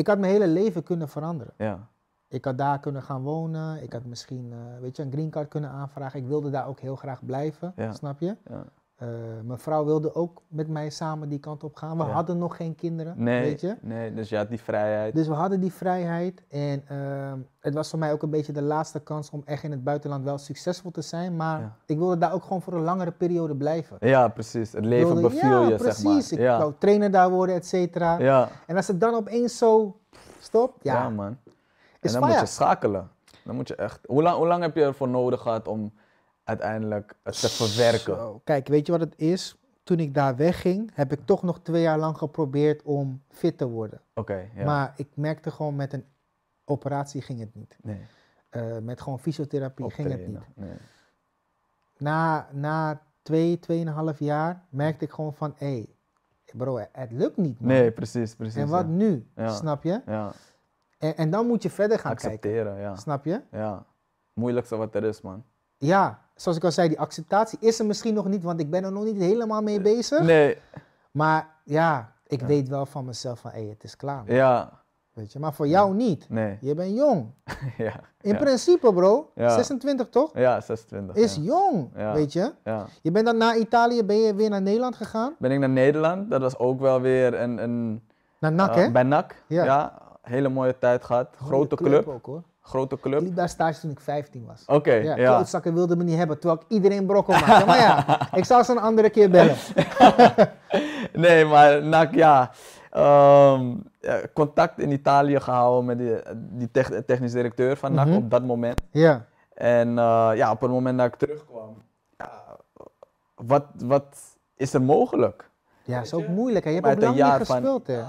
ik had mijn hele leven kunnen veranderen. Ja. Ik had daar kunnen gaan wonen. Ik had misschien eh, weet je, een green card kunnen aanvragen. Ik wilde daar ook heel graag blijven, snap je? Ja. Eh, mijn vrouw wilde ook met mij samen die kant op gaan. We hadden nog geen kinderen, nee, weet je? Nee, dus je had die vrijheid. Dus we hadden die vrijheid. En ehm, het was voor mij ook een beetje de laatste kans om echt in het buitenland wel succesvol te zijn. Maar ik wilde daar ook gewoon voor een langere periode blijven. Ja, precies. Het leven beviel je, precies. zeg maar. Precies. Ik wou trainer daar worden, et cetera. Ja. En als het dan opeens zo stopt, ja. man. En dan moet je schakelen. Dan moet je echt... Hoe lang, hoe lang heb je ervoor nodig gehad om uiteindelijk te verwerken. Kijk, weet je wat het is? Toen ik daar wegging, heb ik toch nog twee jaar lang geprobeerd om fit te worden. Oké. ja. Maar ik merkte gewoon met een operatie ging het niet. Nee. Eh, met gewoon fysiotherapie ging het niet. Nee. Na, na twee, tweeënhalf jaar merkte ik gewoon van, hé, hey, bro, het lukt niet. meer. Nee, precies, precies. En wat nu? Snap je? Ja. En, en, dan moet je verder gaan kijken. Accepteren, ja. Snap je? Ja. Moeilijkste wat er is, man. Ja zoals ik al zei, die acceptatie is er misschien nog niet, want ik ben er nog niet helemaal mee eh, bezig. Nee. Maar ja, ik weet wel van mezelf van, hé, het is klaar. Ja. Weet je, maar voor jou niet. Nee. Je bent jong. ja. In principe, bro. Ja. 26 toch? Ja, 26. Is jong, weet je. Ja. Je bent dan na Italië, ben je weer naar Nederland gegaan? Ben ik naar Nederland. Dat was ook wel weer een... een naar NAC, eh, hè? Bij NAC, ja hele mooie tijd gehad. Grote club. Ook, hoor. Grote club. Ik liep daar stage toen ik 15 was. Oké. Okay, ja, ja. wilden me niet hebben, terwijl ik iedereen brokkel maakte. maar ja, ik zal ze een andere keer bellen. nee, maar nak, ehm, ja. contact in Italië gehouden met die, die technisch directeur van NAC mhm. op dat moment. Ja. En eh, ja, op het moment dat ik terugkwam, ja, wat, wat is er mogelijk? Ja, is ook moeilijk. Hè? Je hebt ook lang niet gespeeld. Hè?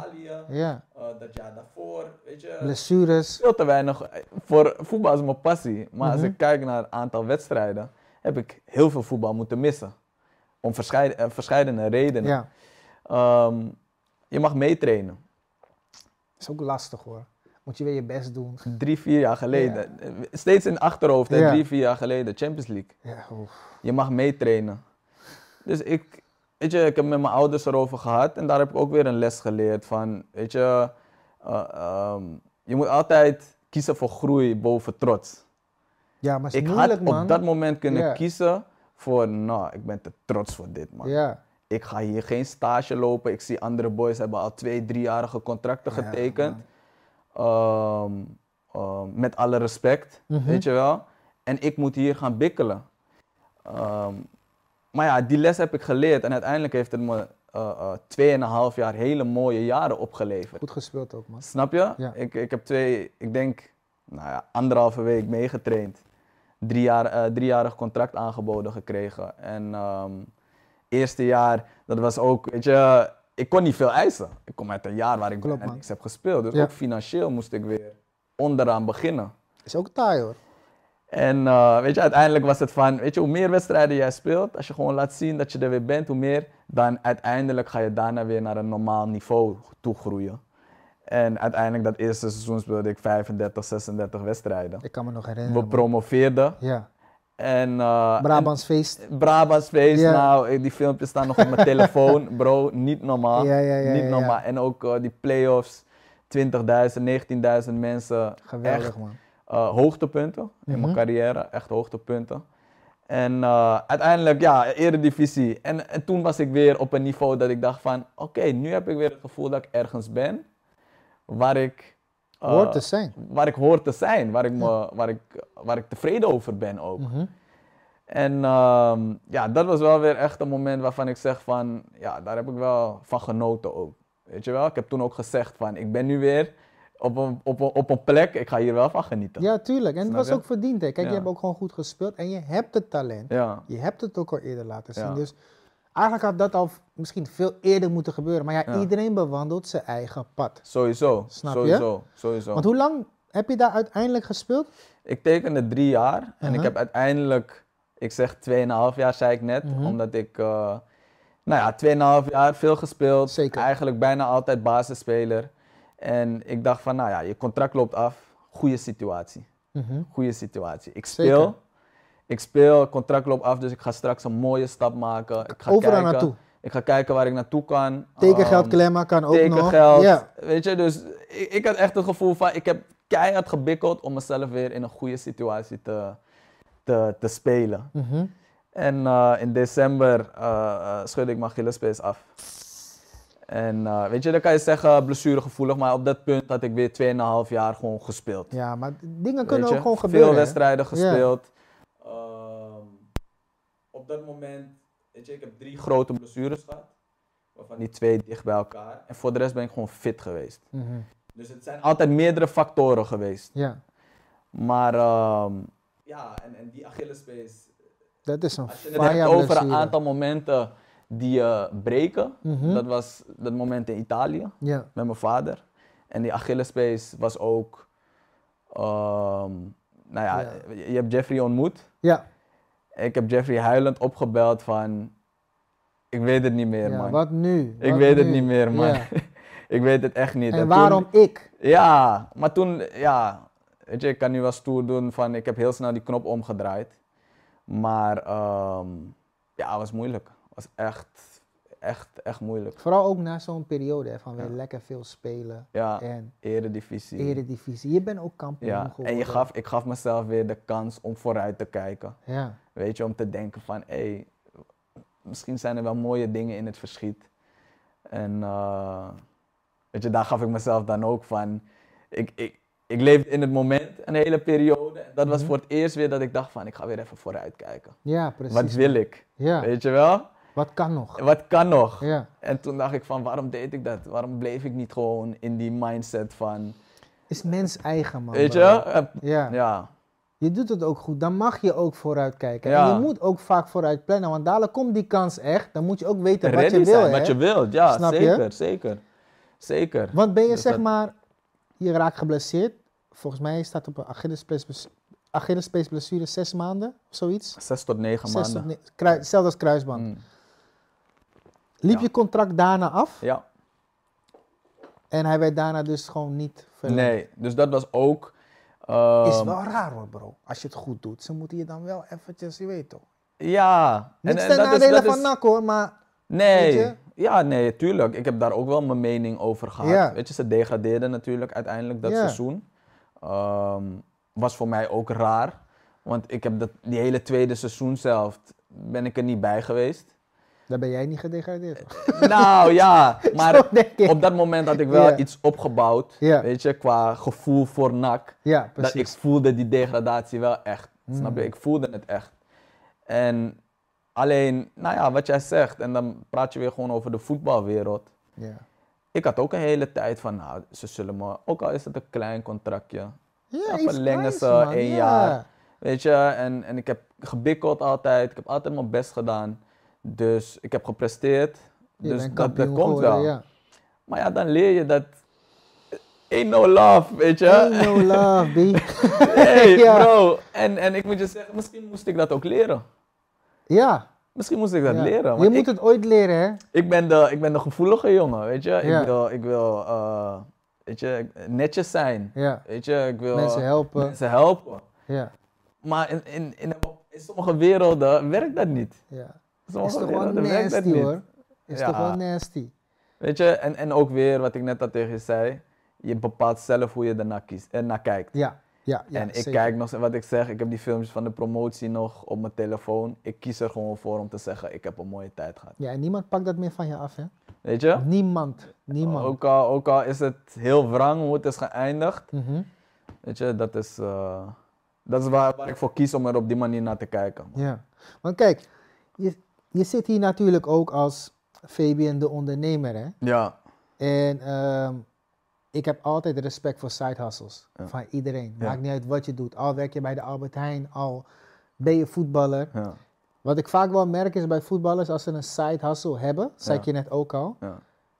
ja. Uh, dat jaar daarvoor, weet je. Blessures. Veel te weinig. Voor voetbal is mijn passie. Maar als mhm. ik kijk naar het aantal wedstrijden, heb ik heel veel voetbal moeten missen. Om eh, verschillende redenen. Ja. Ehm, je mag meetrainen. is ook lastig hoor. Moet je weer je best doen. Drie, vier jaar geleden. Eh, steeds in achterhoofd, hè? drie, vier jaar geleden. Champions League. Ja, je mag meetrainen. Dus ik, weet je, ik heb met mijn ouders erover gehad en daar heb ik ook weer een les geleerd van, weet je, eh, ehm, je moet altijd kiezen voor groei boven trots. Ja, maar ik moeilijk, had op dat moment kunnen kiezen voor, nou, ik ben te trots voor dit, man. Yeah. Ik ga hier geen stage lopen. Ik zie andere boys hebben al twee, driejarige contracten getekend. Ehm, ehm, met alle respect, mhm. weet je wel. En ik moet hier gaan bikkelen. Maar ja, die les heb ik geleerd en uiteindelijk heeft het me uh, uh, 2,5 jaar hele mooie jaren opgeleverd. Goed gespeeld ook, man. Snap je? Ik, ik heb twee, ik denk, nou ja, anderhalve week meegetraind. jaar, eh, driejarig contract aangeboden gekregen. En um, eerste jaar, dat was ook, weet je, ik kon niet veel eisen. Ik kom uit een jaar waar ik Klopt, niks heb gespeeld. Dus ook financieel moest ik weer onderaan beginnen. Is ook taai hoor. En eh, weet je, uiteindelijk was het van, weet je, hoe meer wedstrijden jij speelt, als je gewoon laat zien dat je er weer bent, hoe meer, dan uiteindelijk ga je daarna weer naar een normaal niveau toe groeien. En uiteindelijk dat eerste seizoen speelde ik 35, 36 wedstrijden. Ik kan me nog herinneren. We promoveerden. Ja. En, uh, eh, Brabantsfeest. Brabants Brabantsfeest, nou, die filmpjes staan nog op mijn telefoon, bro. Niet normaal. Ja, ja, niet normaal. En ook eh, die play-offs, 20.000, 19.000 mensen. Geweldig, man. Eh, hoogtepunten in mijn mhm. carrière, echt hoogtepunten. En eh, uiteindelijk, ja, eredivisie. En, en toen was ik weer op een niveau dat ik dacht van, oké, nu heb ik weer het gevoel dat ik ergens ben waar ik... Eh, hoor te zijn. Waar ik hoor te zijn, waar ik, waar ik, waar ik tevreden over ben ook. Mhm. En ehm, ja, dat was wel weer echt een moment waarvan ik zeg van, ja, daar heb ik wel van genoten ook. Weet je wel, ik heb toen ook gezegd van, ik ben nu weer op een, op, een, op een plek, ik ga hier wel van genieten. Ja, tuurlijk. En het was ook verdiend. Hè. Kijk, je hebt ook gewoon goed gespeeld en je hebt het talent. Ja. Je hebt het ook al eerder laten zien. Ja. Dus eigenlijk had dat al misschien veel eerder moeten gebeuren. Maar ja, iedereen bewandelt zijn eigen pad. Sowieso. Snap Sowieso. je? Sowieso. Want hoe lang heb je daar uiteindelijk gespeeld? Ik tekende drie jaar en ik uh-huh. heb uiteindelijk, ik zeg tweeënhalf jaar, zei ik net, uh-huh. omdat ik. Uh, nou ja, 2,5 jaar veel gespeeld. Zeker. Eigenlijk bijna altijd basisspeler. En ik dacht van, nou ja, je contract loopt af, goede situatie. Mhm. Goede situatie. Ik speel, Zeker. ik speel, contract loopt af, dus ik ga straks een mooie stap maken. Ik ga Overal kijken, naartoe. Ik ga kijken waar ik naartoe kan. Tekengeld um, klemmen kan ook nog. ja. weet je. Dus ik, ik, had echt het gevoel van, ik heb keihard gebikkeld om mezelf weer in een goede situatie te, te, te spelen. Mhm. En eh, in december uh, eh, eh, schudde ik mijn Gillespace af. En eh, weet je, dan kan je zeggen blessuregevoelig, maar op dat punt had ik weer 2,5 jaar gewoon gespeeld. Ja, maar dingen kunnen ook gewoon gebeuren. Veel wedstrijden gespeeld. Ehm, op dat moment, weet je, ik heb drie grote blessures gehad. Waarvan die twee dicht bij elkaar. En voor de rest ben ik gewoon fit geweest. Mhm. Dus het zijn altijd meerdere factoren geweest. Ja. Maar ehm, ja, en, en die Achillespees. Dat is een Als je het hebt over een aantal momenten die uh, breken. Mhm. Dat was dat moment in Italië met mijn vader. En die Achillespees was ook. Ehm, nou ja, je hebt Jeffrey ontmoet. Ja. Ik heb Jeffrey huilend opgebeld van. Ik weet het niet meer, man. Wat nu? ik weet het niet meer, man. ik weet het echt niet. En, en waarom ik? Ja, maar toen, ja. Weet je, ik kan nu wel stoer doen van. Ik heb heel snel die knop omgedraaid. Maar, um, ja, het was moeilijk was echt, echt, echt moeilijk. Vooral ook na zo'n periode van weer lekker veel spelen. Ja, en eredivisie. Eredivisie. Je bent ook kampioen ja, En je gaf, ik gaf mezelf weer de kans om vooruit te kijken. Ja. Weet je, om te denken van, hé, misschien zijn er wel mooie dingen in het verschiet. En eh, weet je, daar gaf ik mezelf dan ook van. Ik, ik, ik leefde in het moment een hele periode. Dat was mhm. voor het eerst weer dat ik dacht van, ik ga weer even vooruit kijken. Ja, precies. Wat wil ik? Ja. Weet je wel? Wat kan nog? Wat kan nog? Ja. En toen dacht ik van, waarom deed ik dat? Waarom bleef ik niet gewoon in die mindset van... Is mens eigen, man. Weet je? ja. ja. Je doet het ook goed, dan mag je ook vooruit kijken. Ja. En je moet ook vaak vooruit plannen, want dadelijk komt die kans echt. Dan moet je ook weten wat je wil. Wat je wilt, ja, zeker, zeker. Zeker. Want ben je zeg maar, je raakt geblesseerd. Volgens mij staat op een Achillespees blessure zes maanden of zoiets. Zes tot negen maanden. Tot als kruisband. Mm. Liep je contract daarna af? Ja. En hij werd daarna dus gewoon niet verlengd? Nee, dus dat was ook... Ehm, is wel raar hoor, bro. Als je het goed doet, ze moeten je dan wel eventjes, je weet toch. Ja. Niks zijn ten nadele van is... hoor, maar... Nee. Ja, nee, tuurlijk. Ik heb daar ook wel mijn mening over gehad. Weet je, ze degradeerden natuurlijk uiteindelijk dat seizoen. Ehm, was voor mij ook raar. Want ik heb dat, die hele tweede seizoen zelf, ben ik er niet bij geweest. Daar ben jij niet gedegradeerd. nou ja, maar op dat moment had ik wel iets opgebouwd, weet je, qua gevoel voor nak. Ja, precies. Dat ik voelde die degradatie wel echt, snap je? Mm. Ik voelde het echt. En alleen, nou ja, wat jij zegt, en dan praat je weer gewoon over de voetbalwereld. Ja. Ik had ook een hele tijd van, nou, ze zullen me, ook al is het een klein contractje, ja, verlengen ze één jaar. Weet je, en, en ik heb gebikkeld altijd, ik heb altijd mijn best gedaan. Dus ik heb gepresteerd. dus dat, komt wel. Ja. Maar ja, dan leer je dat. Ain't no love, weet je? Ain't no love, B. hey, bro. En, en ik moet je zeggen, misschien moest ik dat ook leren. Ja. Misschien moest ik dat ja. leren. Je moet het ooit leren, hè? Ik ben de, ik ben de gevoelige jongen, weet je? Ik wil, ik wil eh, weet je, netjes zijn. Weet je, ik wil... Mensen helpen. Mensen helpen. Ja. Maar in, in, in, in sommige werelden werkt dat niet. Ja is toch gewoon nasty hoor. Is toch gewoon nasty. Weet je, en, en ook weer wat ik net al tegen je zei. Je bepaalt zelf hoe je ernaar, eh, kijkt. Ja. Ja, ja, en ik kijk nog, wat ik zeg, ik heb die filmpjes van de promotie nog op mijn telefoon. Ik kies er gewoon voor om te zeggen, ik heb een mooie tijd gehad. Ja, en niemand pakt dat meer van je af, hè? Weet je? Niemand, niemand. Ook al, ook al is het heel wrang hoe het is geëindigd. Mhm. Weet je, dat is, eh, dat is waar, waar, ik voor kies om er op die manier naar te kijken. Ja, want kijk, je, je zit hier natuurlijk ook als Fabian de ondernemer. Hè? Ja. En ehm, ik heb altijd respect voor side hustles van iedereen. Maakt niet uit wat je doet. Al werk je bij de Albert Heijn, al ben je voetballer. Ja. Wat ik vaak wel merk is bij voetballers, als ze een side hustle hebben, zei ik je net ook al,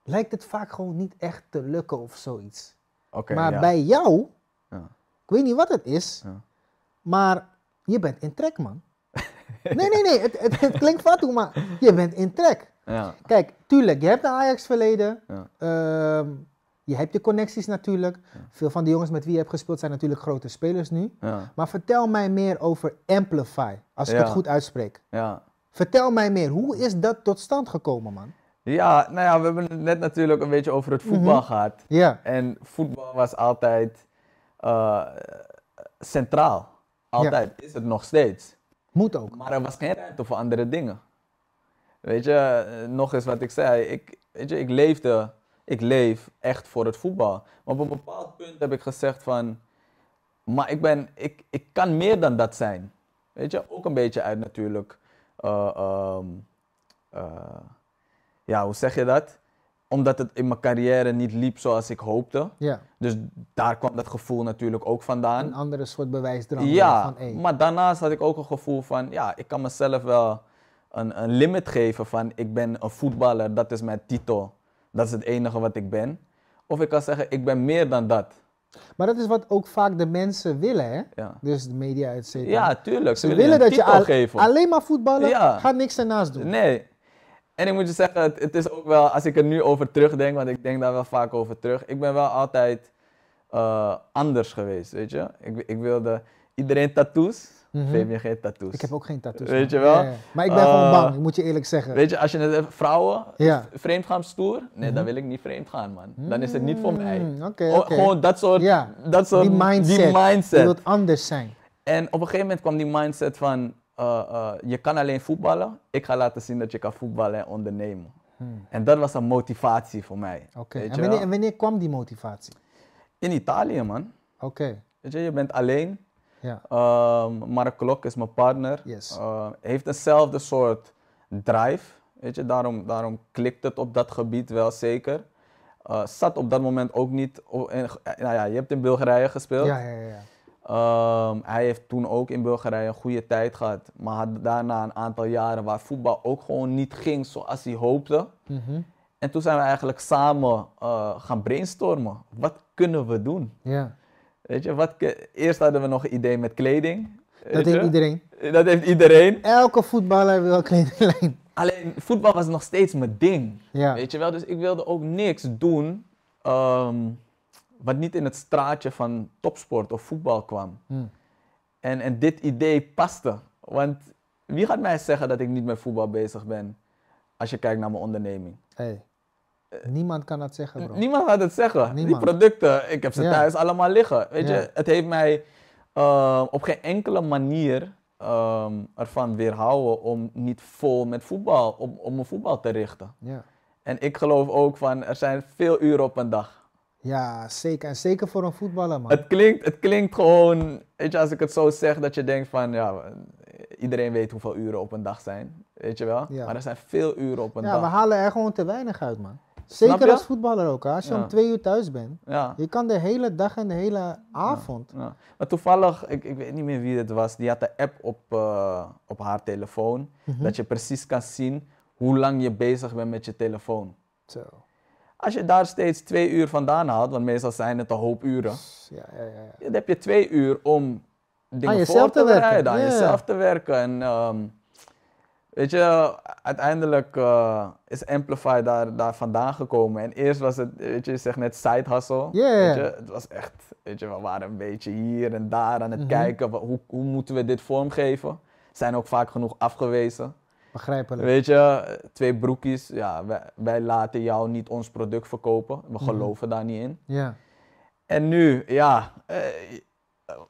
lijkt het vaak gewoon niet echt te lukken of zoiets. Okay, maar bij jou, ik weet niet wat het is, maar je bent in trek, man nee, nee, nee. Het, het, het klinkt maar je bent in trek. Ja. Kijk, tuurlijk, je hebt een Ajax-verleden. Ehm, je hebt je connecties natuurlijk. Veel van de jongens met wie je hebt gespeeld zijn natuurlijk grote spelers nu. Maar vertel mij meer over Amplify, als ik het goed uitspreek. Vertel mij meer, hoe is dat tot stand gekomen, man? Ja, nou ja, we hebben het net natuurlijk een beetje over het voetbal mhm. gehad. Ja. En voetbal was altijd eh, centraal. Altijd is het nog steeds. Moet ook. Maar er was geen ruimte voor andere dingen. Weet je, eh, nog eens wat ik zei. Ik, weet je, ik leefde, ik leef echt voor het voetbal. Maar op een bepaald punt heb ik gezegd van, maar ik, ben, ik, ik kan meer dan dat zijn. Weet je, ook een beetje uit natuurlijk. Eh, ehm, eh, ja, hoe zeg je dat? omdat het in mijn carrière niet liep zoals ik hoopte. Ja. Dus daar kwam dat gevoel natuurlijk ook vandaan. Een andere soort bewijsdrang ja, van één. Maar daarnaast had ik ook een gevoel van, ja, ik kan mezelf wel een, een limit geven van, ik ben een voetballer, dat is mijn titel. Dat is het enige wat ik ben. Of ik kan zeggen, ik ben meer dan dat. Maar dat is wat ook vaak de mensen willen, hè? Ja. Dus de media, et cetera. Ja, tuurlijk. Ze, willen, dat je alleen maar voetballen, ja. gaat niks ernaast doen. Nee, en ik moet je zeggen, het, is ook wel, als ik er nu over terugdenk, want ik denk daar wel vaak over terug, ik ben wel altijd eh, anders geweest, weet je. Ik, ik wilde, iedereen tattoos, Mm -hmm. geen tattoos. Ik heb ook geen tattoos. Weet je wel? Maar ik ben gewoon eh, bang, moet je eerlijk zeggen. Weet je, als je net vrouwen, ja. vreemdgaan stoer. Nee, mhm. dan wil ik niet vreemd gaan, man. Dan is het niet voor mm, mij. Gewoon dat soort, dat soort... Die mindset. Die mindset. Je wilt anders zijn. En op een gegeven moment kwam die mindset van... Eh, eh, je kan alleen voetballen. Ik ga laten zien dat je kan voetballen en ondernemen. Hmm. En dat was een motivatie voor mij. Oké, en, en, wanneer kwam die motivatie? In Italië, man. Oké. je, je bent alleen. Ja. Uh, ehm, Mark Klok is mijn partner. Yes. Ehm, heeft eenzelfde soort drive. Weet je, daarom, daarom klikt het op dat gebied wel zeker. Eh, zat op dat moment ook niet. en, nou ja, je hebt in Bulgarije gespeeld. ja, ja. ja. Ehm, hij heeft toen ook in Bulgarije een goede tijd gehad. Maar had daarna een aantal jaren waar voetbal ook gewoon niet ging zoals hij hoopte. Mhm. En toen zijn we eigenlijk samen eh, gaan brainstormen. Wat kunnen we doen? Weet je, wat eerst hadden we nog een idee met kleding. Dat heeft iedereen. Dat heeft iedereen. Elke voetballer wil wel kledinglijn. Alleen voetbal was nog steeds mijn ding. Weet je wel, dus ik wilde ook niks doen. Ehm, wat niet in het straatje van topsport of voetbal kwam. Hmm. En, en dit idee paste. Want wie gaat mij zeggen dat ik niet met voetbal bezig ben als je kijkt naar mijn onderneming? Hey. Niemand kan dat zeggen, bro. Niemand gaat het zeggen. Die producten, ik heb ze thuis allemaal liggen. Weet je, het heeft mij ehm, op geen enkele manier um, ervan weerhouden om niet vol met voetbal, om, om mijn voetbal te richten. Ja. En ik geloof ook van, er zijn veel uren op een dag. Ja, zeker. En zeker voor een voetballer, man. Het klinkt, het klinkt gewoon, weet je, als ik het zo zeg, dat je denkt van, ja, iedereen weet hoeveel uren op een dag zijn. Weet je wel? Maar er zijn veel uren op een dag. Ja, we halen er gewoon te weinig uit, man. Zeker als voetballer ook. Als je om twee uur thuis bent, je kan de hele dag en de hele avond. Maar toevallig, ik, ik, weet niet meer wie het was, die had de app op, eh, op haar telefoon. Mhm. Dat je precies kan zien hoe lang je bezig bent met je telefoon. Zo. Als je daar steeds twee uur vandaan haalt, want meestal zijn het een hoop uren. Ja, ja, ja. Dan heb je twee uur om dingen voor te, te bereiden, aan jezelf te werken. En ehm, weet je, uiteindelijk eh, is Amplify daar, daar vandaan gekomen. En eerst was het, weet je, je zegt net side hustle. Weet je, het was echt, weet je, we waren een beetje hier en daar aan het mhm. kijken. Hoe, hoe moeten we dit vormgeven? Zijn ook vaak genoeg afgewezen. Weet je, twee broekjes. ja, wij, laten jou niet ons product verkopen. We mhm. geloven daar niet in. Ja. En nu, ja, eh,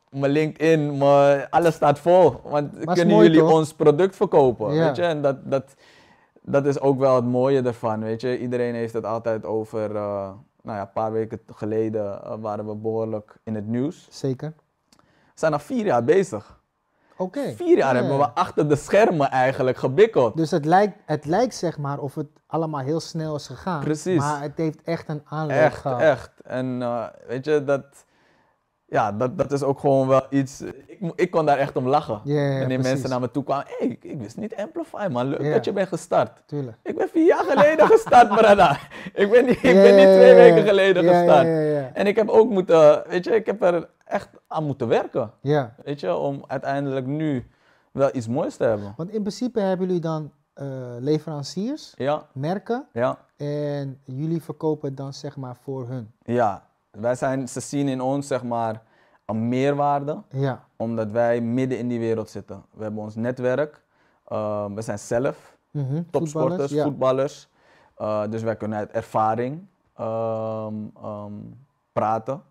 mijn LinkedIn, mijn, alles staat vol. Want kunnen jullie ons product verkopen? Ja. Weet je, en dat, dat, dat is ook wel het mooie ervan, weet je. Iedereen heeft het altijd over, uh, nou ja, een paar weken geleden eh, waren we behoorlijk in het nieuws. Zeker. We zijn al vier jaar bezig. Vier jaar hebben we eh. achter de schermen eigenlijk gebikkeld. Dus het lijkt, het lijkt zeg maar of het allemaal heel snel is gegaan. Precies. Maar het heeft echt een aanleg echt, gehad. Echt, En eh, weet je, dat ja, dat, dat is ook gewoon wel iets. Ik, ik kon daar echt om lachen. Yeah, Wanneer mensen naar me toe kwamen. hey, ik, ik, wist niet Amplify, maar leuk dat je bent gestart. Tuurlijk. Ik ben vier jaar geleden gestart, brada. Ik ben niet, ik ben niet twee weken geleden gestart. En ik heb ook moeten, weet je, ik heb er echt aan moeten werken. Ja. Weet je, om uiteindelijk nu wel iets moois te hebben. Want in principe hebben jullie dan eh, leveranciers, ja. merken. Ja. En jullie verkopen dan zeg maar voor hun. Ja, wij zijn, ze zien in ons zeg maar een meerwaarde, ja. omdat wij midden in die wereld zitten. We hebben ons netwerk, ehm, we zijn zelf mhm, topsporters, voetballers, eh, dus wij kunnen uit ervaring ehm, ehm, praten.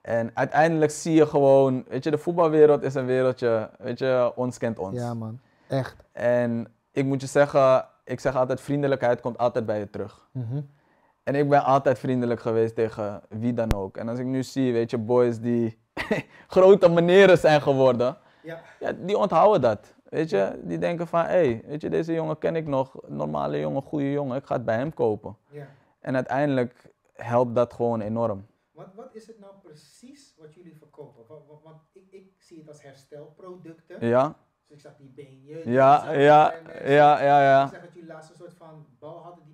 En uiteindelijk zie je gewoon, weet je, de voetbalwereld is een wereldje, weet je, ons kent ons. Ja man, echt. En ik moet je zeggen, ik zeg altijd, vriendelijkheid komt altijd bij je terug. Mm en ik ben altijd vriendelijk geweest tegen wie dan ook. En als ik nu zie, weet je, boys die grote manieren zijn geworden, ja. ja. die onthouden dat. Weet je, die denken van, hé, hey, weet je, deze jongen ken ik nog, normale jongen, goede jongen, ik ga het bij hem kopen. Ja. En uiteindelijk helpt dat gewoon enorm. Wat, wat is het nou precies wat jullie verkopen? Want, ik, ik, zie het als herstelproducten. Ja. Dus ik zag die benen. Ja, ja, ja, ja, ja. Ik dat jullie laatst een soort van bal hadden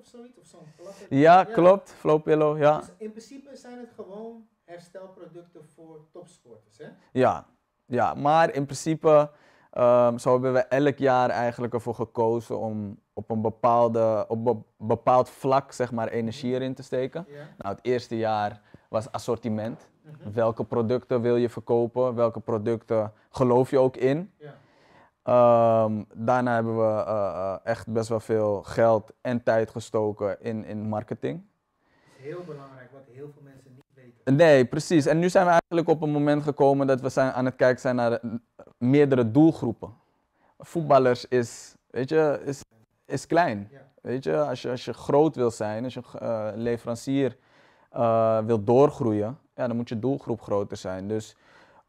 of zoiets? Of zo'n Ja, klopt. Flow pillow, ja. Dus in principe zijn het gewoon herstelproducten voor topsporters, hè? Ja, ja maar in principe... Ehm, zo hebben we elk jaar eigenlijk ervoor gekozen om op een bepaalde, op bepaald vlak zeg maar, energie erin te steken. Nou, het eerste jaar was assortiment. Mhm. Welke producten wil je verkopen? Welke producten geloof je ook in? Ehm, daarna hebben we eh, eh, echt best wel veel geld en tijd gestoken in, in marketing. Dat is heel belangrijk, wat heel veel mensen niet weten. Nee, precies. En nu zijn we eigenlijk op een moment gekomen dat we zijn aan het kijken zijn naar eh, meerdere doelgroepen. Voetballers is, weet je, is, is klein. Weet je, als je, als je groot wil zijn, als je uh, leverancier uh, wil doorgroeien, ja, dan moet je doelgroep groter zijn. Dus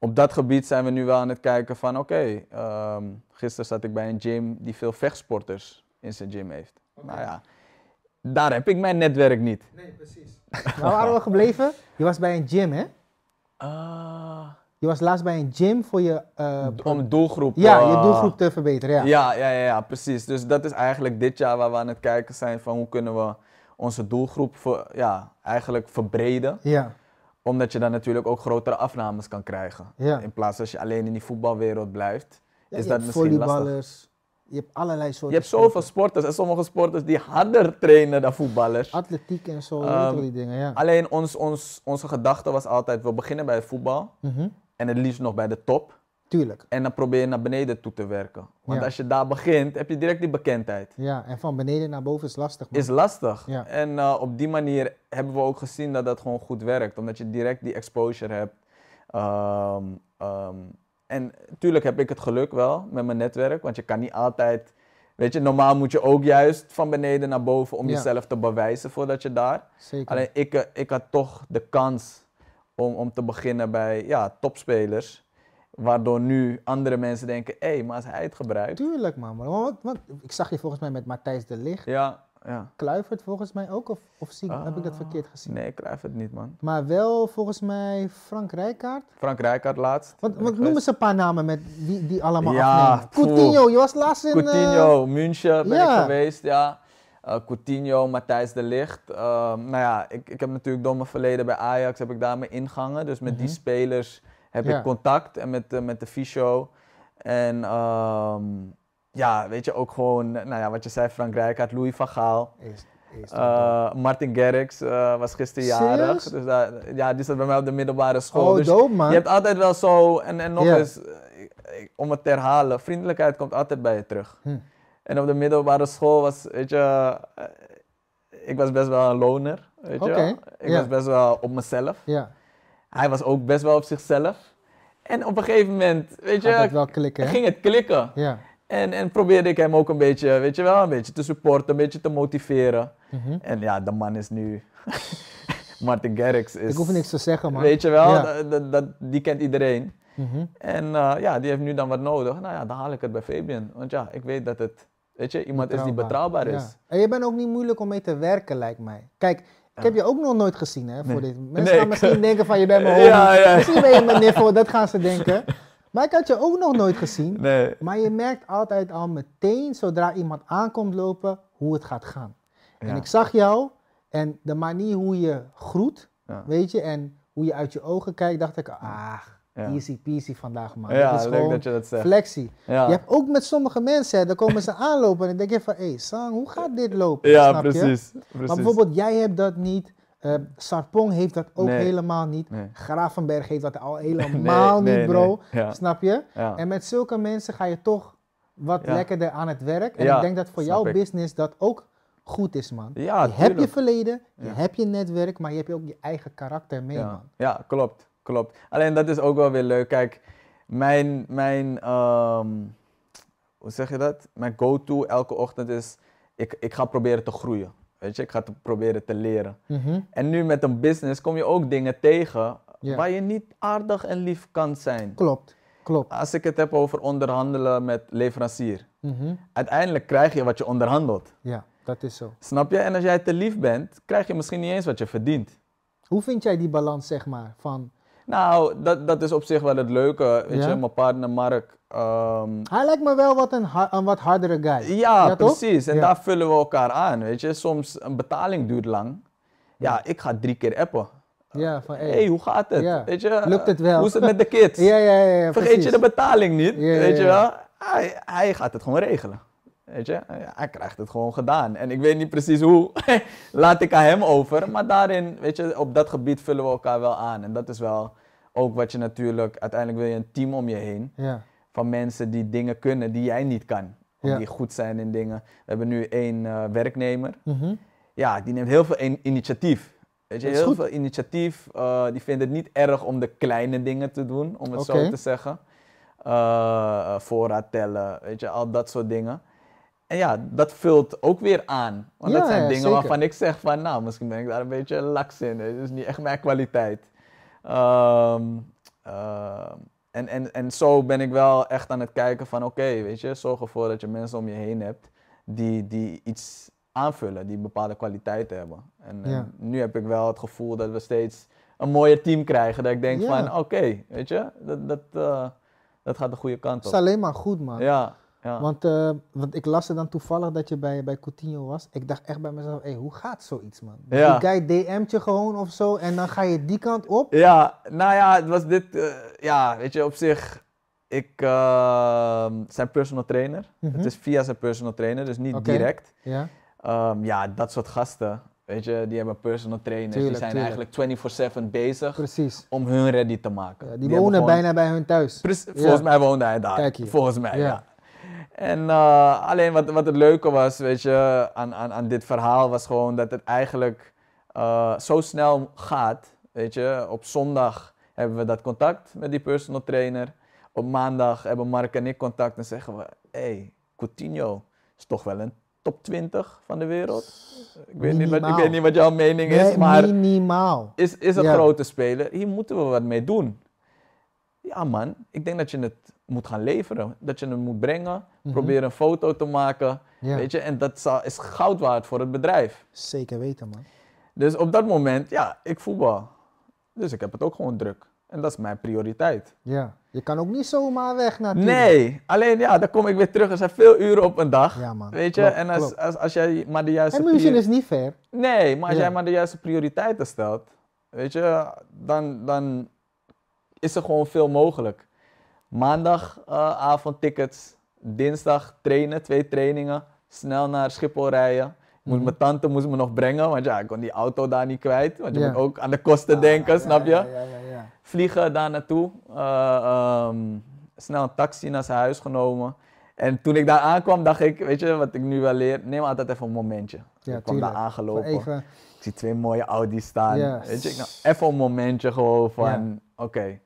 op dat gebied zijn we nu wel aan het kijken van oké, ehm, gisteren zat ik bij een gym die veel vechtsporters in zijn gym heeft. Nou ja, daar heb ik mijn netwerk niet. Nee, precies. Waar waren we gebleven? Je was bij een gym, hè? Uh... Je was laatst bij een gym voor je... Uh, Om doelgroep... Ja, je eh, doelgroep te verbeteren, ja. ja. Ja, ja, precies. Dus dat is eigenlijk dit jaar waar we aan het kijken zijn van hoe kunnen we onze doelgroep voor ja, eigenlijk verbreden. Ja omdat je dan natuurlijk ook grotere afnames kan krijgen. In plaats als je alleen in die voetbalwereld blijft, is dat misschien lastig. Je hebt allerlei soorten Je hebt zoveel sporten. sporters en sommige sporters die harder trainen dan voetballers. Atletiek en zo, um, die dingen, ja. Alleen ons, ons, onze gedachte was altijd, we beginnen bij het voetbal. Mhm. En het liefst nog bij de top. Tuurlijk. En dan probeer je naar beneden toe te werken. Want als je daar begint, heb je direct die bekendheid. Ja, en van beneden naar boven is lastig. Is lastig. En eh, op die manier hebben we ook gezien dat dat gewoon goed werkt. Omdat je direct die exposure hebt. Ehm, ehm, en tuurlijk heb ik het geluk wel met mijn netwerk. Want je kan niet altijd... Weet je, normaal moet je ook juist van beneden naar boven om jezelf te bewijzen voordat je daar. Zeker. Alleen ik, eh, ik had toch de kans om, om te beginnen bij ja, topspelers. Waardoor nu andere mensen denken, hé, hey, maar als hij het gebruikt... Tuurlijk, man. ik zag je volgens mij met Matthijs de Ligt. Ja, ja. Kluivert volgens mij ook, of, of zie, heb ik dat ah. verkeerd gezien? Nee, Kluivert niet, man. Maar wel volgens mij Frank Rijkaard. Frank Rijkaard laatst. Want, want noem eens een paar namen met die, die allemaal ja, afnemen. Coutinho, je was laatst in... Coutinho, eh, München ben ik geweest, ja. Uh, Coutinho, Matthijs de Ligt. Eh, nou ja, ik, ik heb natuurlijk door mijn verleden bij Ajax heb ik daar ingangen. Dus met die mhm. spelers heb ik contact en met, de, met de fysio. En ehm, ja, weet je, ook gewoon, nou ja, wat je zei, Frankrijk had Louis van Is, is eh, Martin Gerricks eh, was gisteren jarig. Dus dat, ja, die zat bij mij op de middelbare school. Oh, dus dope, man. Je hebt altijd wel zo, en, en nog eens, eh, om het te herhalen, vriendelijkheid komt altijd bij je terug. Hm. En op de middelbare school was, weet je, ik was best wel een loner, weet je. Ik was best wel op mezelf. Ja hij was ook best wel op zichzelf. En op een gegeven moment, weet je, het wel klikken, ging het klikken. Ja. En, en probeerde ik hem ook een beetje, weet je wel, een beetje te supporten, een beetje te motiveren. Mhm. En ja, de man is nu. Martin Garrix is. Ik hoef niks te zeggen, man. Weet je wel, dat, die kent iedereen. Mhm. En eh, ja, die heeft nu dan wat nodig. Nou ja, dan haal ik het bij Fabian. Want ja, ik weet dat het, weet je, iemand is die betrouwbaar is. Ja. En je bent ook niet moeilijk om mee te werken, lijkt mij. Kijk, ik heb je ook nog nooit gezien, hè, voor dit. Mensen gaan misschien denken van, je bent mijn homie. Misschien ben je mijn niffel, dat gaan ze denken. Maar ik had je ook nog nooit gezien. Maar je merkt altijd al meteen, zodra iemand aankomt lopen, hoe het gaat gaan. En ik zag jou en de manier hoe je groet, weet je, en hoe je uit je ogen kijkt, dacht ik, ah, Easy peasy vandaag, man. Ja, dat is leuk dat je dat zegt. Flexie. Ja. Je hebt ook met sommige mensen, hè, dan komen ze aanlopen en dan denk je van, hé, hey, Sang, hoe gaat dit lopen? Ja, Snap precies, precies. Maar bijvoorbeeld, jij hebt dat niet. Eh, Sarpong heeft dat ook helemaal niet. Gravenberg heeft dat al helemaal niet, bro. Snap je? En met zulke mensen ga je toch wat lekkerder aan het werk. En ik denk dat voor jouw business dat ook goed is, man. je hebt je verleden, je hebt je netwerk, maar je hebt ook je eigen karakter mee, man. Ja, klopt. Klopt. Alleen dat is ook wel weer leuk. Kijk, mijn, mijn ehm, hoe zeg je dat? Mijn go-to elke ochtend is, ik, ik ga proberen te groeien. Weet je, ik ga te proberen te leren. Mhm. En nu met een business kom je ook dingen tegen waar je niet aardig en lief kan zijn. Klopt, klopt. Als ik het heb over onderhandelen met leverancier. Mhm. Uiteindelijk krijg je wat je onderhandelt. Ja, dat is zo. Snap je? En als jij te lief bent, krijg je misschien niet eens wat je verdient. Hoe vind jij die balans, zeg maar, van nou, dat, dat is op zich wel het leuke. Weet je, mijn partner Mark. Ehm, hij lijkt me wel wat een, wat hardere guy. Ja, precies. En daar vullen we elkaar aan. Weet je, soms een betaling duurt lang. Ja, ik ga drie keer appen. Ja, van hey. hey hoe gaat het? Weet je, Lukt het wel? Hoe is het met de kids? ja, ja, ja, Vergeet je de betaling niet, weet je wel? hij gaat het gewoon regelen. Weet je, hij krijgt het gewoon gedaan. En ik weet niet precies hoe, laat ik aan hem over. Maar daarin, weet je, op dat gebied vullen we elkaar wel aan. En dat is wel ook wat je natuurlijk, uiteindelijk wil je een team om je heen. Ja. Van mensen die dingen kunnen die jij niet kan. die goed zijn in dingen. We hebben nu één eh, werknemer. Mhm. Ja, die neemt heel veel initiatief. Weet je, heel veel initiatief. Eh, die vindt het niet erg om de kleine dingen te doen, om het zo te zeggen. Uh, voorraad tellen, weet je, al dat soort dingen. En ja, dat vult ook weer aan. Want dat zijn dingen waarvan ik zeg van, nou, misschien ben ik daar een beetje laks in. Het is niet echt mijn kwaliteit. Ehm, eh, en, en, en zo ben ik wel echt aan het kijken van, oké, weet je, zorg ervoor dat je mensen om je heen hebt die, die iets aanvullen, die bepaalde kwaliteiten hebben. En, nu heb ik wel het gevoel dat we steeds een mooier team krijgen. Dat ik denk van, oké, weet je, dat, dat, eh, dat gaat de goede kant op. Het is alleen maar goed, man. Ja. Want, eh, want ik las er dan toevallig dat je bij, bij Coutinho was. Ik dacht echt bij mezelf, hey, hoe gaat zoiets, man? Ja. Die guy DM't je gewoon of zo en dan ga je die kant op? Ja, nou ja, het was dit... Eh, ja, weet je, op zich... Ik... Ehm, zijn personal trainer. Mhm. Het is via zijn personal trainer, dus niet direct. Ja. Ehm, ja, dat soort gasten. Weet je, die hebben personal trainers. die zijn eigenlijk 24-7 bezig Precies. om hun ready te maken. die, wonen bijna bij hun thuis. Volgens mij woonde hij daar. Volgens mij, ja. En eh, alleen wat, wat het leuke was, weet je, aan, aan, aan dit verhaal was gewoon dat het eigenlijk eh, zo snel gaat. Weet je, op zondag hebben we dat contact met die personal trainer. Op maandag hebben Mark en ik contact en zeggen we, hé, hey, Coutinho is toch wel een top 20 van de wereld. Ik weet, niet wat, ik weet niet wat jouw mening is, maar minimaal. is, is een grote speler. Hier moeten we wat mee doen. Ja man, ik denk dat je het moet gaan leveren. Dat je hem moet brengen, probeer mhm. proberen een foto te maken. Weet je, en dat is goud waard voor het bedrijf. Zeker weten, man. Dus op dat moment, ja, ik voetbal. Dus ik heb het ook gewoon druk. En dat is mijn prioriteit. Ja, je kan ook niet zomaar weg naar Nee, alleen ja, dan kom ik weer terug. Er zijn veel uren op een dag. Ja, man. Weet je, en als, als, als, jij maar de juiste... En München is niet ver. Nee, maar als jij maar de juiste prioriteiten stelt, weet je, dan, dan is er gewoon veel mogelijk. Maandagavond eh, tickets. Dinsdag trainen, twee trainingen. Snel naar Schiphol rijden. Moest mhm. Mijn tante moest me nog brengen, want ja, ik kon die auto daar niet kwijt. Want je moet ook aan de kosten denken, snap ja, je? Ja, ja, Vliegen daar naartoe. Eh, ehm, snel een taxi naar zijn huis genomen. En toen ik daar aankwam, dacht ik, weet je wat ik nu wel leer? Neem altijd even een momentje. ik kwam daar aangelopen. Ik zie twee mooie Audi's staan. Weet je, even een momentje gewoon van, oké.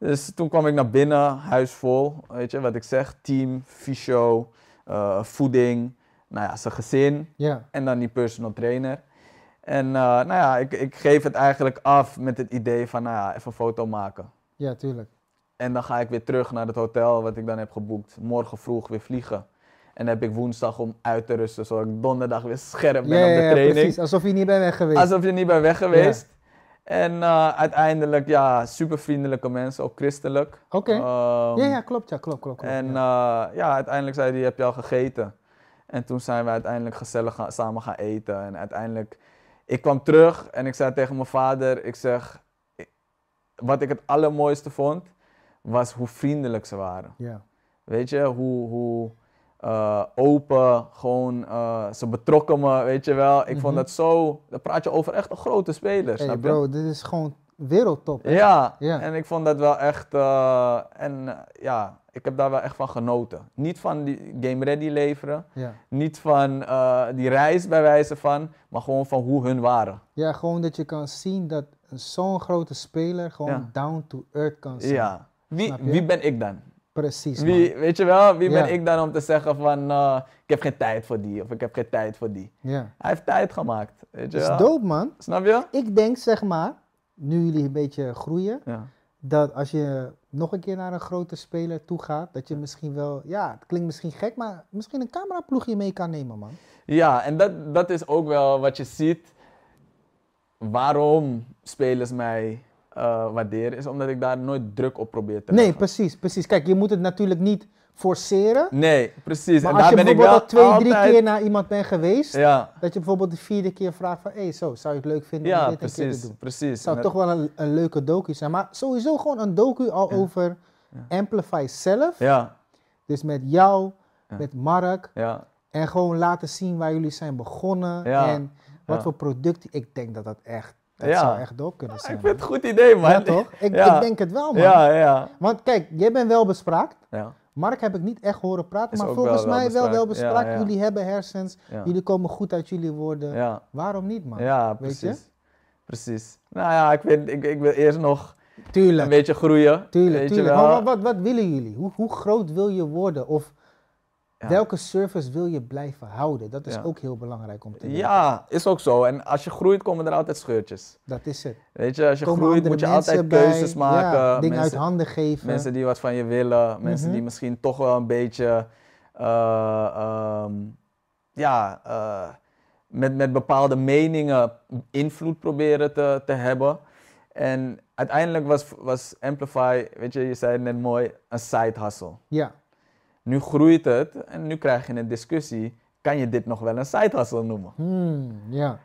Dus toen kwam ik naar binnen, huis vol, weet je, wat ik zeg, team, fysio, eh, voeding, nou ja, zijn gezin en dan die personal trainer. En eh, nou ja, ik, ik geef het eigenlijk af met het idee van, nou ja, even een foto maken. Ja, tuurlijk. En dan ga ik weer terug naar het hotel wat ik dan heb geboekt. Morgen vroeg weer vliegen. En dan heb ik woensdag om uit te rusten, zodat ik donderdag weer scherp ben op de ja, Precies, alsof je niet bent weg geweest. Alsof je niet bent weg geweest. En eh, uiteindelijk, ja, super vriendelijke mensen, ook christelijk. Oké. Ehm, ja, ja, klopt, ja, klopt, klopt. en eh, ja. uiteindelijk zei hij, heb je al gegeten? En toen zijn we uiteindelijk gezellig gaan, samen gaan eten. En uiteindelijk, ik kwam terug en ik zei tegen mijn vader, ik zeg, wat ik het allermooiste vond, was hoe vriendelijk ze waren. Ja. Weet je, hoe, hoe, eh, open, gewoon, uh, ze betrokken me, weet je wel. Ik vond mhm. dat zo, dan praat je over echt een grote speler, hey, bro, dit is gewoon wereldtop. Ja, en ik vond dat wel echt, eh, en ja, ik heb daar wel echt van genoten. Niet van die game ready leveren, niet van die reis bij wijze van, maar gewoon van hoe hun waren. Ja, gewoon dat je kan zien dat zo'n grote speler gewoon down to earth kan zijn. Ja, wie, wie ben ik dan? Precies. Wie, weet je wel, wie ben ik dan om te zeggen van eh, ik heb geen tijd voor die of ik heb geen tijd voor die? Hij heeft tijd gemaakt. Weet je dat is dope, man. Snap je? Ik denk zeg maar, nu jullie een beetje groeien, dat als je nog een keer naar een grote speler toe gaat, dat je misschien wel, ja, het klinkt misschien gek, maar misschien een cameraploegje mee kan nemen, man. Ja, en dat, dat is ook wel wat je ziet waarom spelers mij uh, is omdat ik daar nooit druk op probeer te nee, Nee, precies, precies. Kijk, je moet het natuurlijk niet forceren. Nee, precies. Maar en als daar je ben bijvoorbeeld ik twee, drie keer naar iemand bent geweest, dat je bijvoorbeeld de vierde keer vraagt van, hey, zo, zou je het leuk vinden om dit precies, een keer te doen? precies. Zou toch wel een, leuke docu zijn. Maar sowieso gewoon een docu al over Amplify zelf. Ja. Dus met jou, met Mark. Ja. En gewoon laten zien waar jullie zijn begonnen en wat voor producten. Ik denk dat dat echt dat ja. zou echt dood kunnen zijn. ik vind het een goed idee, man. Ja, toch? Ik, ik denk het wel, man. Ja, ja. Want kijk, jij bent wel bespraakt. Ja. Mark heb ik niet echt horen praten, maar volgens mij wel wel, bespraakt. Jullie hebben hersens, jullie komen goed uit jullie woorden. Waarom niet, man? Ja, precies. Weet je? Precies. Nou ja, ik, vind, ik, ik wil eerst nog een beetje groeien. Tuurlijk, tuurlijk. Wat, wat, wat willen jullie? Hoe, hoe groot wil je worden? Of Welke service wil je blijven houden? Dat is ook heel belangrijk om te weten. Ja, is ook zo. En als je groeit, komen er altijd scheurtjes. Dat is het. Weet je, als je groeit, moet je altijd keuzes maken. dingen uit handen geven. Mensen die wat van je willen. Mensen mhm. die misschien toch wel een beetje... Eh, ehm, ja, eh, met, met bepaalde meningen invloed proberen te, te hebben. En uiteindelijk was, was Amplify, weet je, je zei het net mooi, een side hustle. Ja. Nu groeit het en nu krijg je een discussie. Kan je dit nog wel een sidehustle noemen? Hmm, ja.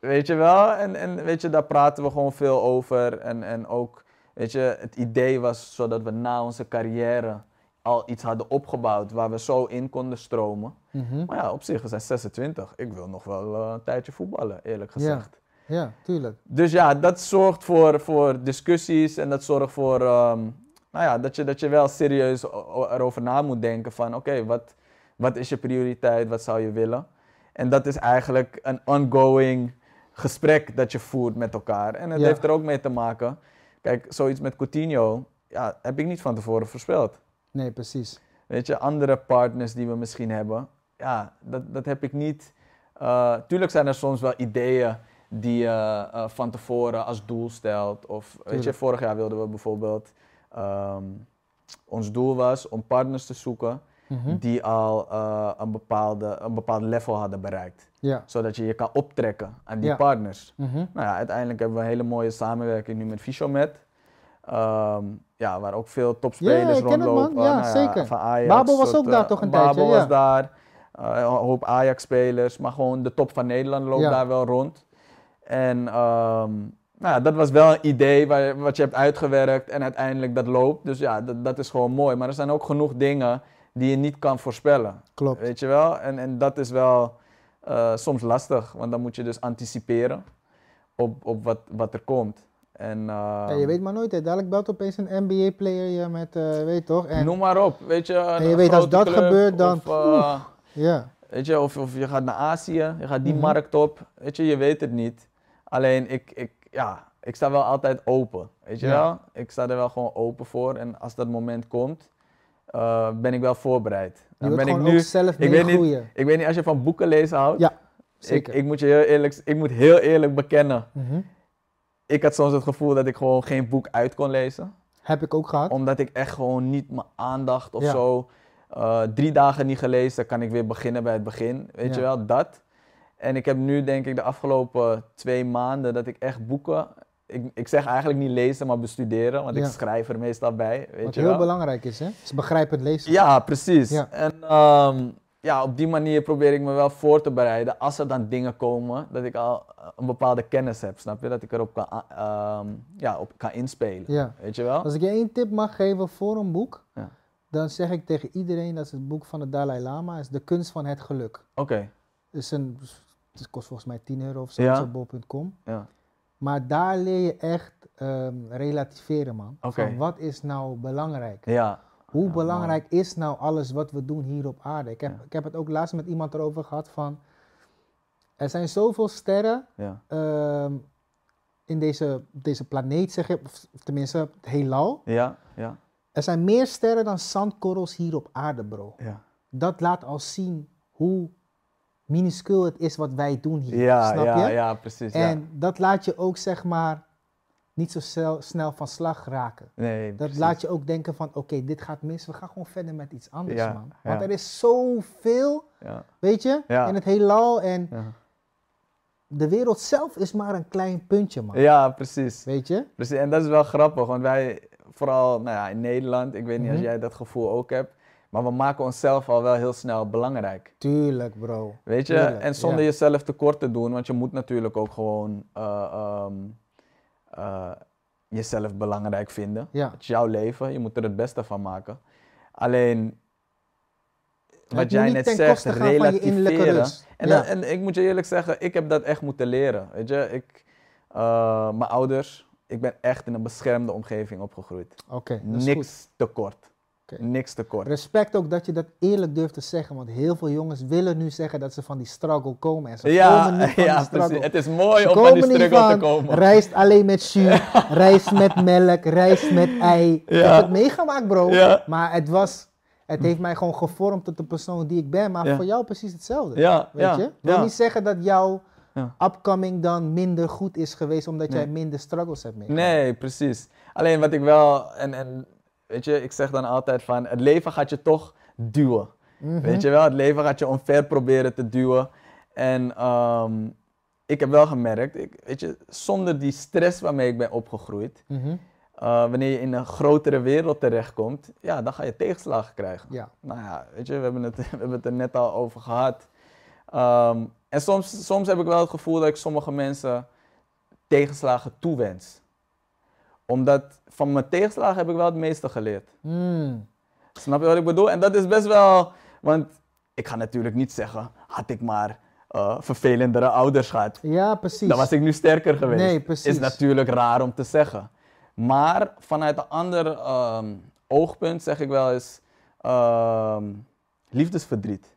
Weet je wel? En, en weet je, daar praten we gewoon veel over. En, en ook, weet je, het idee was zodat we na onze carrière al iets hadden opgebouwd waar we zo in konden stromen. Mhm. Maar ja, op zich, we zijn 26. Ik wil nog wel eh, een tijdje voetballen, eerlijk gezegd. Ja. ja, tuurlijk. Dus ja, dat zorgt voor, voor discussies en dat zorgt voor ehm, nou ja, dat je, dat je wel serieus erover na moet denken van oké, wat, wat is je prioriteit, wat zou je willen? En dat is eigenlijk een ongoing gesprek dat je voert met elkaar. En het heeft er ook mee te maken. Kijk, zoiets met Coutinho ja, heb ik niet van tevoren voorspeld. Nee, precies. Weet je, andere partners die we misschien hebben, ja, dat, dat heb ik niet. Eh, tuurlijk zijn er soms wel ideeën die je eh, van tevoren als doel stelt. Of weet je, vorig jaar wilden we bijvoorbeeld Um, ons doel was om partners te zoeken mhm. die al eh, een, bepaalde, een bepaald level hadden bereikt. Zodat je je kan optrekken aan die partners. Mhm. Nou ja, uiteindelijk hebben we een hele mooie samenwerking nu met Fishomet. Um, ehm, ja, waar ook veel topspelers rondlopen. Nou ja, zeker. Van Babel was ook daar toch een Babel eh, tijdje. Babel was daar. Eh, een hoop Ajax-spelers. Maar gewoon de top van Nederland loopt daar wel rond. En ehm, nou, dat was wel een idee waar, wat je hebt uitgewerkt en uiteindelijk dat loopt. Dus ja, dat, dat is gewoon mooi. Maar er zijn ook genoeg dingen die je niet kan voorspellen. Klopt. Weet je wel? En, en dat is wel eh, soms lastig, want dan moet je dus anticiperen op, op wat, wat er komt. En, ehm, je weet maar nooit, dadelijk belt opeens een NBA-player je met, uh, weet toch? En, Noem maar op, weet je. En je weet als dat gebeurt, dan. Of, eh, ja. Weet je, of, of je gaat naar Azië, je gaat die mhm. markt op. Weet je, je weet het niet. Alleen ik, ik ja, ik sta wel altijd open, weet je wel? Ik sta er wel gewoon open voor en als dat moment komt, eh, ben ik wel voorbereid. Dan ben ik nu zelf ik weet, niet, ik weet niet, als je van boeken lezen houdt, ja, zeker. Ik, moet je heel eerlijk, ik moet heel eerlijk bekennen. Mhm. Ik had soms het gevoel dat ik gewoon geen boek uit kon lezen. Heb ik ook gehad. Omdat ik echt gewoon niet mijn aandacht of zo. Eh, drie dagen niet gelezen, dan kan ik weer beginnen bij het begin. Weet je wel, dat. En ik heb nu denk ik de afgelopen twee maanden dat ik echt boeken ik, ik, zeg eigenlijk niet lezen, maar bestuderen, want ik schrijf er meestal bij. Weet Wat heel belangrijk is, hè? Is begrijpend lezen. Ja, precies. Ja. En ehm, ja, op die manier probeer ik me wel voor te bereiden als er dan dingen komen, dat ik al een bepaalde kennis heb, snap je? Dat ik erop kan, ehm, ja, op kan inspelen. Weet je wel? Als ik je één tip mag geven voor een boek, dan zeg ik tegen iedereen dat het boek van de Dalai Lama is De Kunst van het Geluk. Oké. is een het kost volgens mij 10 euro of zo op bol.com. Ja. Maar daar leer je echt ehm, relativeren, man. Van wat is nou belangrijk? Ja. Hoe belangrijk is nou alles wat we doen hier op aarde? Ik heb, ik heb het ook laatst met iemand erover gehad van... Er zijn zoveel sterren ehm, in deze, deze planeet, zeg je. Of tenminste, het heelal. Ja, ja. Er zijn meer sterren dan zandkorrels hier op aarde, bro. Ja. Dat laat al zien hoe minuscuul het is wat wij doen hier. Ja, snap ja, je? ja, precies. En dat laat je ook, zeg maar, niet zo snel van slag raken. Nee, dat laat je ook denken van, oké, dit gaat mis, we gaan gewoon verder met iets anders, man. Want er is zoveel, weet je, in het heelal en de wereld zelf is maar een klein puntje, man. Ja, precies. Weet je? Precies, en dat is wel grappig, want wij, vooral nou ja, in Nederland, ik weet niet mm als mhm. jij dat gevoel ook hebt, maar we maken onszelf al wel heel snel belangrijk. Tuurlijk, bro. Weet je, en zonder jezelf tekort te doen, want je moet natuurlijk ook gewoon eh, ehm, eh, jezelf belangrijk vinden. Ja. Het is jouw leven, je moet er het beste van maken. Alleen, wat jij net zegt, relativeren. En, en, ik moet je eerlijk zeggen, ik heb dat echt moeten leren. Weet je, ik, eh, mijn ouders, ik ben echt in een beschermde omgeving opgegroeid. Oké, Niks tekort. Okay. Niks tekort. Respect ook dat je dat eerlijk durft te zeggen, want heel veel jongens willen nu zeggen dat ze van die struggle komen. En ze ja, komen niet van ja, struggle. Precies. Het is mooi om van die struggle te komen. Rijst alleen met zuur, rijst met melk, rijst met ei. Ik heb het meegemaakt, bro. Maar het was het heeft mij gewoon gevormd tot de persoon die ik ben. Maar voor jou precies hetzelfde. Ja, weet je? Ik wil niet zeggen dat jouw upcoming dan minder goed is geweest omdat jij minder struggles hebt meegemaakt. Nee, precies. Alleen wat ik wel, en, en weet je, ik zeg dan altijd van, het leven gaat je toch duwen. Mhm. Weet je wel, het leven gaat je onver proberen te duwen. En ehm, ik heb wel gemerkt, ik, weet je, zonder die stress waarmee ik ben opgegroeid, mhm. eh, wanneer je in een grotere wereld terechtkomt, ja, dan ga je tegenslagen krijgen. Ja. Nou ja, weet je, we hebben het, we hebben het er net al over gehad. Ehm, en soms, soms heb ik wel het gevoel dat ik sommige mensen tegenslagen toewens omdat van mijn tegenslagen heb ik wel het meeste geleerd. Hmm. Snap je wat ik bedoel? En dat is best wel. Want ik ga natuurlijk niet zeggen, had ik maar eh, vervelendere ouders gehad. Ja, precies. Dan was ik nu sterker geweest. Nee, precies. Is natuurlijk raar om te zeggen. Maar vanuit een ander ehm, oogpunt zeg ik wel eens ehm, liefdesverdriet.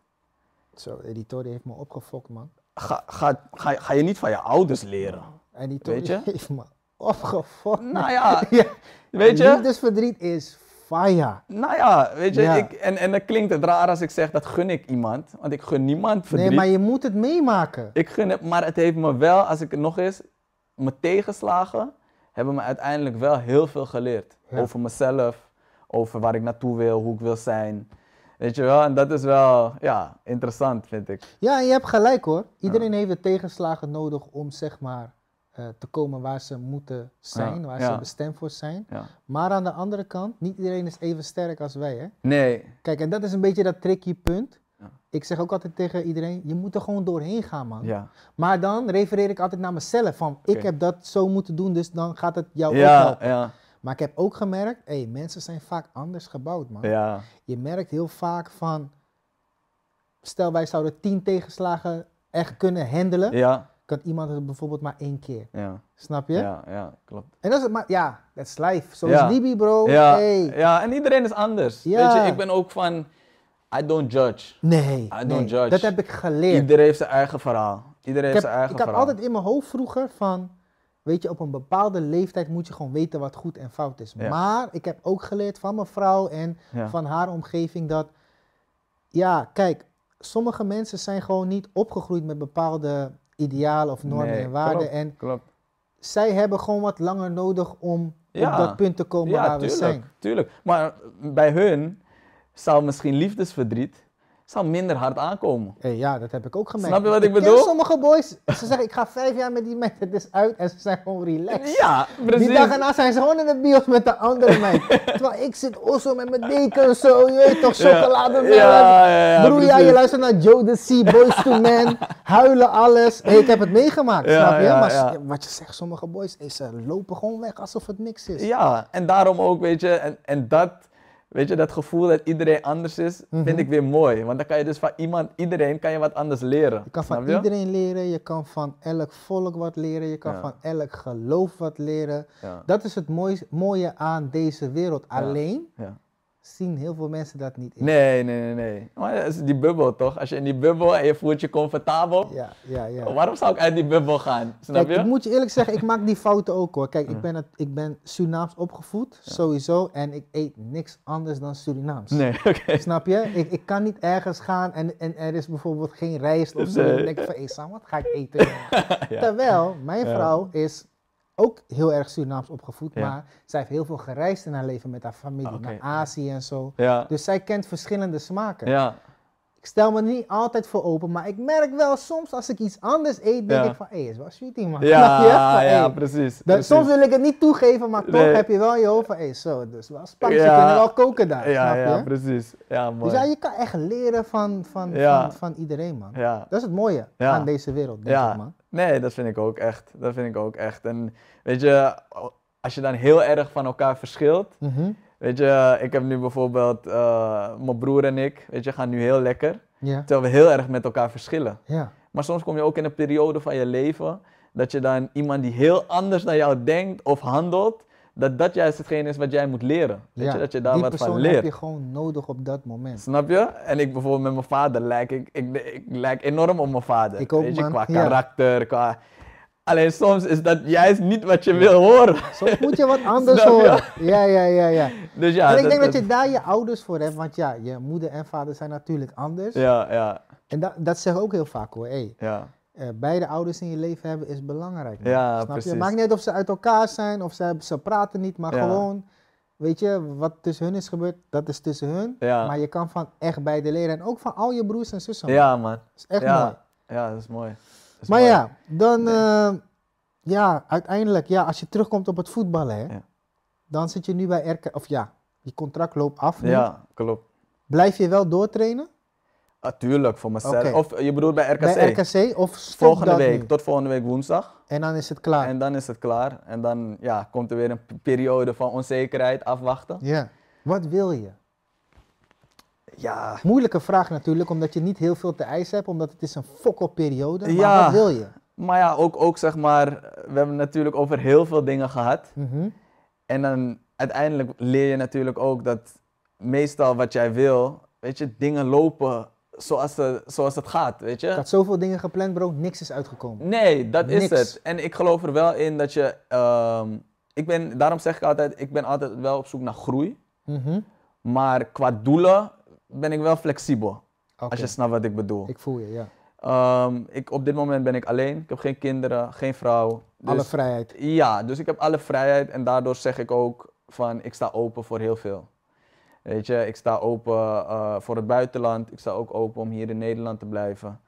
Zo, editorie heeft me opgefokt, man. Ga, ga, ga, je niet van je ouders leren. En weet je? heeft me opgevonden. Nou ja, weet je? Liefdesverdriet is faya. Nou ja, weet je, Ik, en, en dan klinkt het raar als ik zeg dat gun ik iemand, want ik gun niemand verdriet. Nee, maar je moet het meemaken. Ik gun het, maar het heeft me wel, als ik het nog eens, mijn tegenslagen hebben me uiteindelijk wel heel veel geleerd. Over mezelf, over waar ik naartoe wil, hoe ik wil zijn. Weet je wel, en dat is wel ja, interessant, vind ik. Ja, en je hebt gelijk hoor. Iedereen heeft de tegenslagen nodig om zeg maar eh, te komen waar ze moeten zijn, waar ze bestemd voor zijn. Maar aan de andere kant, niet iedereen is even sterk als wij. Hè? Nee. Kijk, en dat is een beetje dat tricky punt. Ik zeg ook altijd tegen iedereen, je moet er gewoon doorheen gaan, man. Ja. Maar dan refereer ik altijd naar mezelf, van ik heb dat zo moeten doen, dus dan gaat het jou ook Ja. Maar ik heb ook gemerkt, hey, mensen zijn vaak anders gebouwd, man. Ja. Je merkt heel vaak van, stel wij zouden tien tegenslagen echt kunnen handelen. Ja kan iemand het bijvoorbeeld maar één keer. Ja. Snap je? Ja, ja, klopt. En dat is maar, ja, that's life. Zo so is Libi, bro. Ja. Hey. ja, en iedereen is anders. Weet je, ik ben ook van, I don't judge. Nee. I don't judge. Dat heb ik geleerd. Iedereen heeft zijn eigen verhaal. Iedereen heeft zijn eigen verhaal. Ik had altijd in mijn hoofd vroeger van, weet je, op een bepaalde leeftijd moet je gewoon weten wat goed en fout is. Maar ik heb ook geleerd van mijn vrouw en van haar omgeving dat, ja, kijk, sommige mensen zijn gewoon niet opgegroeid met bepaalde idealen of normen en waarden. en zij hebben gewoon wat langer nodig om op dat punt te komen waar we zijn. Tuurlijk, maar bij hun zal misschien liefdesverdriet zal minder hard aankomen. Hey, eh, ja, dat heb ik ook gemerkt. Snap je wat ik, bedoel? sommige boys, ze zeggen ik ga vijf jaar met die meid, het is uit en ze zijn gewoon relaxed. Ja, precies. Die dag en na zijn ze gewoon in de bios met de andere meid. Terwijl ik zit also met mijn deken zo, je weet toch, chocolade. Ja, ja, ja, Broer, ja, je luistert naar Joe the Sea, Boys to Men, huilen alles. Hey, eh, ik heb het meegemaakt, snap je? maar wat je zegt, sommige boys, is ze eh, lopen gewoon weg alsof het niks is. Ja, en daarom ook, weet je, en, en dat Weet je, dat gevoel dat iedereen anders is, vind mhm. ik weer mooi. Want dan kan je dus van iemand, iedereen kan je wat anders leren. Je kan van iedereen leren, je kan van elk volk wat leren, je kan van elk geloof wat leren. Dat is het mooie aan deze wereld. Alleen, zien heel veel mensen dat niet. In. Nee, nee, nee, nee. Maar dat is die bubbel toch? Als je in die bubbel en je voelt je comfortabel. Ja, ja, ja. Waarom zou ik uit die bubbel gaan? Snap je? Ik moet je eerlijk zeggen, ik maak die fouten ook hoor. Kijk, ik ben, het, ik ben Surinaams opgevoed, sowieso. En ik eet niks anders dan Surinaams. Nee, oké. Snap je? Ik, ik kan niet ergens gaan en, en er is bijvoorbeeld geen rijst of zo. Dus, dan denk ik van, hé Sam, wat ga ik eten? Terwijl, mijn vrouw is ook heel erg Surinaams opgevoed, maar zij heeft heel veel gereisd in haar leven met haar familie, ah, naar Azië en zo. Dus zij kent verschillende smaken. Ja. Ik stel me niet altijd voor open, maar ik merk wel soms als ik iets anders eet, denk ik van, hé, hey, is wel sweetie, man. Ja, ja, precies, Soms wil ik het niet toegeven, maar toch heb je wel je hoofd hé, zo, dus wel spannend. Ja. je kunnen wel koken daar, ja, snap je? Ja, precies. Ja, dus mooi. Dus ja, je kan echt leren van, van, van, van, iedereen, man. Dat is het mooie aan deze wereld, denk ik, man. Nee, dat vind ik ook echt. Dat vind ik ook echt. En weet je, als je dan heel erg van elkaar verschilt... Mhm. Weet je, eh, ik heb nu bijvoorbeeld, eh, mijn broer en ik, weet je, gaan nu heel lekker. Terwijl we heel erg met elkaar verschillen. Ja. Maar soms kom je ook in een periode van je leven dat je dan iemand die heel anders naar jou denkt of handelt, dat dat juist hetgeen is wat jij moet leren. Weet je, dat je daar wat van leert. heb je gewoon nodig op dat moment. Snap je? En ik bijvoorbeeld met mijn vader lijk ik, ik, ik, lijk enorm op mijn vader. Ik ook, weet je, Qua karakter, qua... Alleen soms is dat juist niet wat je wil horen. Soms moet je wat anders horen. Ja, ja, ja, ja. Dus ja en ik denk dat, je daar je ouders voor hebt, want ja, je moeder en vader zijn natuurlijk anders. Ja, ja. En dat, dat zeggen ook heel vaak hoor. Hey, ja. Eh, beide ouders in je leven hebben is belangrijk. Ja, Snap precies. Je? Maakt niet uit of ze uit elkaar zijn of ze, ze praten niet, maar gewoon, weet je, wat tussen hun is gebeurd, dat is tussen hun. Ja. Maar je kan van echt beide leren en ook van al je broers en zussen. Ja, man. Dat is echt mooi. Ja, dat is mooi maar ja, dan eh, ja, uiteindelijk, ja, als je terugkomt op het voetballen, hè, ja. dan zit je nu bij RK, of ja, je contract loopt af. Ja, klopt. Blijf je wel doortrainen? Natuurlijk, ah, voor mezelf. Of je bedoelt bij RKC? Bij RKC of volgende week, tot volgende week woensdag. En dan is het klaar. En dan is het klaar. En dan ja, komt er weer een periode van onzekerheid, afwachten. Ja. Wat wil je? ja. Moeilijke vraag natuurlijk, omdat je niet heel veel te eisen hebt, omdat het is een fokkelperiode. Maar ja. wat wil je? Maar ja, ook, ook zeg maar, we hebben natuurlijk over heel veel dingen gehad. Mhm. En dan uiteindelijk leer je natuurlijk ook dat meestal wat jij wil, weet je, dingen lopen zoals, het, zoals het gaat, weet je. Ik had zoveel dingen gepland, bro, niks is uitgekomen. Nee, dat is het. En ik geloof er wel in dat je, ehm, ik ben, daarom zeg ik altijd, ik ben altijd wel op zoek naar groei. Mhm. Maar qua doelen ben ik wel flexibel. Als je snapt wat ik bedoel. Ik voel je, ja. Ehm, ik, op dit moment ben ik alleen. Ik heb geen kinderen, geen vrouw. alle dus- vrijheid. Ja, dus ik heb alle vrijheid en daardoor zeg ik ook van ik sta open voor heel veel. Weet je, ik sta open eh, voor het buitenland. Ik sta ook open om hier in Nederland te blijven.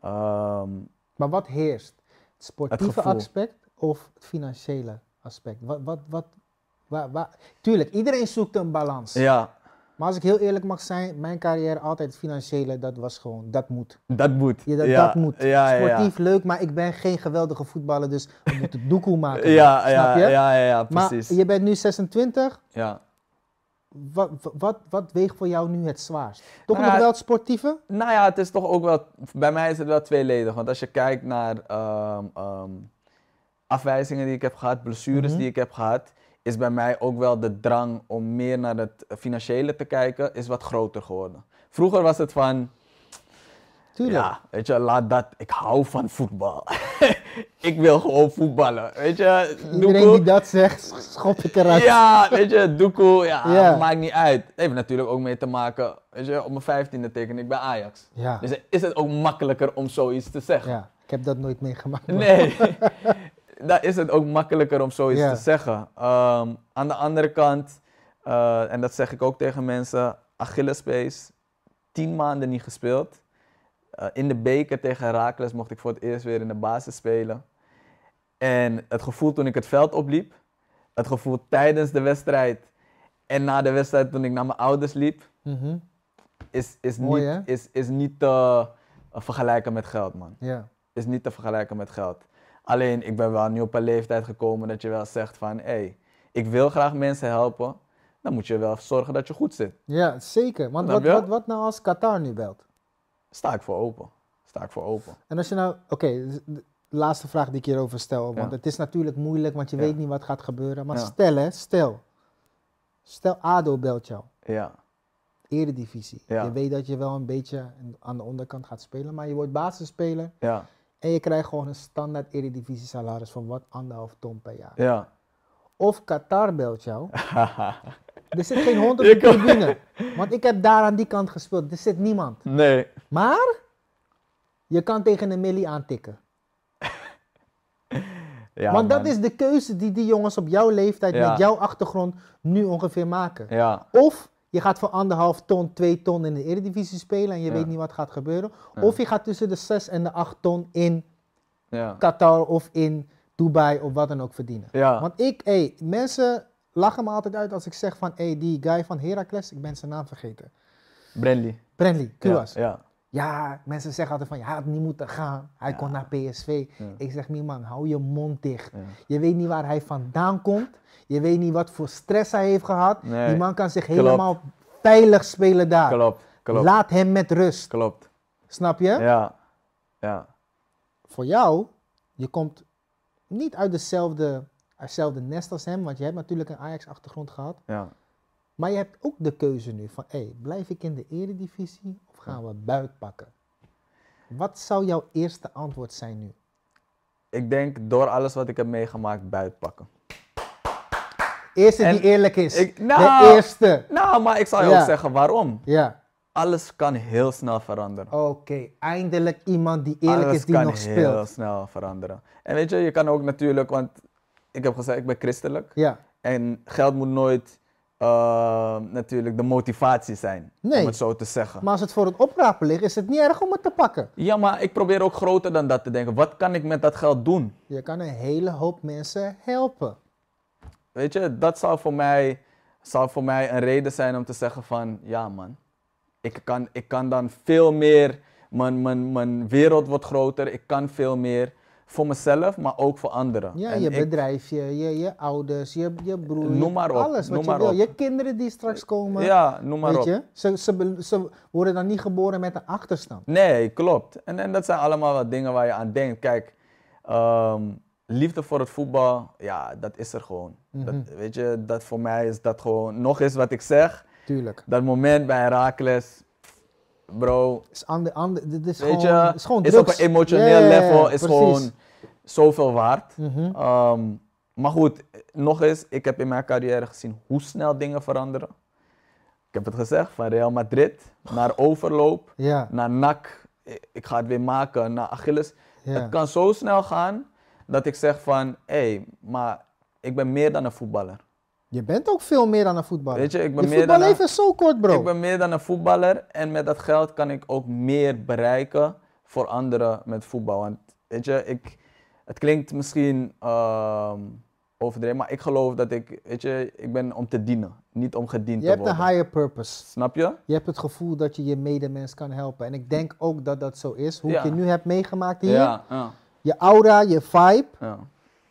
Ehm, maar wat heerst? Het sportieve aspect of het financiële aspect? Wat, wat, wat, Tuurlijk, iedereen zoekt een balans. Ja. Maar als ik heel eerlijk mag zijn, mijn carrière altijd financiële, dat was gewoon, dat moet. Dat moet. Ja, dat, ja. dat moet. Ja, Sportief leuk, maar ik ben geen geweldige voetballer, dus moet moeten doekoe maken. ja, snap je? Ja, ja, precies. Maar je bent nu 26. Ja. Wat, wat, wat weegt voor jou nu het zwaarst? Toch nou nog wel het sportieve? Nou ja, het is toch ook wel, bij mij is het wel tweeledig. Want als je kijkt naar ehm, ehm, afwijzingen die ik heb gehad, blessures mhm. die ik heb gehad, is bij mij ook wel de drang om meer naar het financiële te kijken, is wat groter geworden. Vroeger was het van. Tuurlijk. Ja, weet je, laat dat. Ik hou van voetbal. ik wil gewoon voetballen. Weet je, Iedereen die dat zegt, schop ik eruit. ja, weet je, doekoe, ja, maakt niet uit. heeft natuurlijk ook mee te maken, weet je, op mijn vijftiende teken ik bij Ajax. Ja. Dus is het ook makkelijker om zoiets te zeggen. Ja, ik heb dat nooit meegemaakt. Nee. daar is het ook makkelijker om zoiets te zeggen. Ehm, aan de andere kant, eh, en dat zeg ik ook tegen mensen, Space tien maanden niet gespeeld. Eh, in de beker tegen Herakles mocht ik voor het eerst weer in de basis spelen. En het gevoel toen ik het veld opliep, het gevoel tijdens de wedstrijd en na de wedstrijd toen ik naar mijn ouders liep, mhm. is, is, niet, is, is niet te eh, vergelijken met geld, man. Ja. Is niet te vergelijken met geld. Alleen ik ben wel nu op een leeftijd gekomen dat je wel zegt van hé, hey, ik wil graag mensen helpen. Dan moet je wel zorgen dat je goed zit. Ja, zeker. Want wat, wat, wat nou als Qatar nu belt? Sta ik voor open. Sta ik voor open. En als je nou, oké, laatste vraag die ik hierover stel. Want het is natuurlijk moeilijk, want je weet niet wat gaat gebeuren. Maar stel hè, stel. Stel ADO belt jou. Ja. Eredivisie. Je weet dat je wel een beetje aan de onderkant gaat spelen, maar je wordt basisspeler. Ja. En je krijgt gewoon een standaard eredivisie salaris van wat anderhalf ton per jaar. Ja. Of Qatar belt jou. er zit geen hond op de tribune. Want ik heb daar aan die kant gespeeld. Er zit niemand. Nee. Maar je kan tegen een millie aantikken. Ja, Want dat is de keuze die die jongens op jouw leeftijd, met jouw achtergrond, nu ongeveer maken. Ja. Of je gaat voor anderhalf ton, twee ton in de Eredivisie spelen en je weet niet wat gaat gebeuren. Of je gaat tussen de zes en de acht ton in ja. Qatar of in Dubai of wat dan ook verdienen. Want ik, mensen lachen me altijd uit als ik zeg van, hey, die guy van Heracles, ik ben zijn naam vergeten. Brandley. Brandley, Kulas. ja. Ja, mensen zeggen altijd van, ja, had niet moeten gaan. Hij ja. kon naar PSV. Ik zeg, niet man, hou je mond dicht. Je weet niet waar hij vandaan komt. Je weet niet wat voor stress hij heeft gehad. Die man kan zich helemaal veilig spelen daar. Klopt. Klopt. Laat hem met rust. Klopt. Snap je? Ja. ja. Voor jou, je komt niet uit dezelfde, hetzelfde nest als hem. Want je hebt natuurlijk een Ajax-achtergrond gehad. Ja. Maar je hebt ook de keuze nu van, hé, blijf ik in de eredivisie of gaan we buik pakken? Wat zou jouw eerste antwoord zijn nu? Ik denk door alles wat ik heb meegemaakt, buik pakken. Eerste die eerlijk is. nou, de eerste. Nou, maar ik zou je ook zeggen waarom. Ja. Alles kan heel snel veranderen. Oké, eindelijk iemand die eerlijk is, die nog speelt. Alles kan heel snel veranderen. En weet je, je kan ook natuurlijk, want ik heb gezegd, ik ben christelijk. Ja. En geld moet nooit Ehm, natuurlijk de motivatie zijn. Om het zo te zeggen. Maar als het voor het oprapen ligt, is het niet erg om het te pakken. Ja, maar ik probeer ook groter dan dat te denken. Wat kan ik met dat geld doen? Je kan een hele hoop mensen helpen. Weet je, dat zou voor mij, zou voor mij een reden zijn om te zeggen van... Ja man, ik kan, ik kan dan veel meer... Mijn, mijn, mijn wereld wordt groter, ik kan veel meer voor mezelf, maar ook voor anderen. Ja, en je ik, bedrijfje, je, je ouders, je, je broer, noem maar op, alles wat noem je maar Op. Je kinderen die straks eh, komen. Ja, noem maar weet op. Je? Ze, ze, ze worden dan niet geboren met een achterstand. Nee, klopt. En, en dat zijn allemaal wat dingen waar je aan denkt. Kijk, ehm, liefde voor het voetbal, ja, dat is er gewoon. dat, mhm. weet je, dat voor mij is dat gewoon nog eens wat ik zeg. Tuurlijk. Dat moment bij Herakles, bro. Is dit is Weet gewoon, je, is, gewoon is op een emotioneel level, is gewoon zoveel waard. Mhm. Ehm, maar goed, nog eens, ik heb in mijn carrière gezien hoe snel dingen veranderen. Ik heb het gezegd, van Real Madrid naar overloop, naar NAC, ik ga het weer maken, naar Achilles. Het kan zo snel gaan dat ik zeg van, hé, hey, maar ik ben meer dan een voetballer. Je bent ook veel meer dan een voetballer. Weet je, ik ben meer dan een, is zo kort, bro. Ik ben meer dan een voetballer en met dat geld kan ik ook meer bereiken voor anderen met voetbal. Want weet je, ik, het klinkt misschien uh, overdreven, maar ik geloof dat ik, weet je, ik ben om te dienen, niet om gediend te worden. Je hebt een higher purpose. Snap je? Je hebt het gevoel dat je je medemens kan helpen. En ik denk ook dat dat zo is. Hoe ik je nu hebt meegemaakt hier, ja, je aura, je vibe.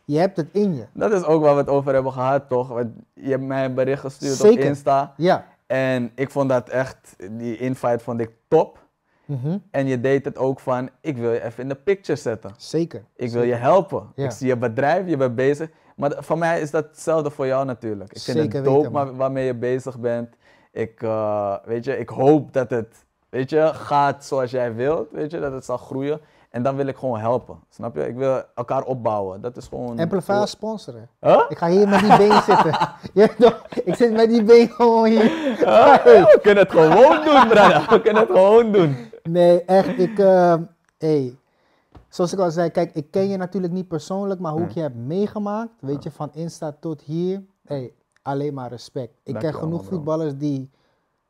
Je hebt het in je. Dat is ook waar we het over hebben gehad, toch? Want je hebt mij een bericht gestuurd op Insta. Ja. En ik vond dat echt, die invite vond ik top. Mhm. En je deed het ook van, ik wil je even in de picture zetten. Zeker. Ik wil je helpen. Ik zie je bedrijf, je bent bezig. Maar voor mij is dat hetzelfde voor jou natuurlijk. Ik vind het dope weten, waarmee je bezig bent. Ik, eh, weet je, ik hoop dat het weet je, gaat zoals jij wilt. Weet je, dat het zal groeien. En dan wil ik gewoon helpen. Snap je? Ik wil elkaar opbouwen. Dat is gewoon. sponsoren. Huh? Ik ga hier met die been zitten. ik zit met die been gewoon hier. We kunnen het gewoon doen, brada. We kunnen het gewoon doen. Nee, echt, ik... Uh, hey, zoals ik al zei, kijk, ik ken je natuurlijk niet persoonlijk, maar hoe ik hmm. je heb meegemaakt, weet je, van Insta tot hier, hey, alleen maar respect. Ik ken genoeg voetballers die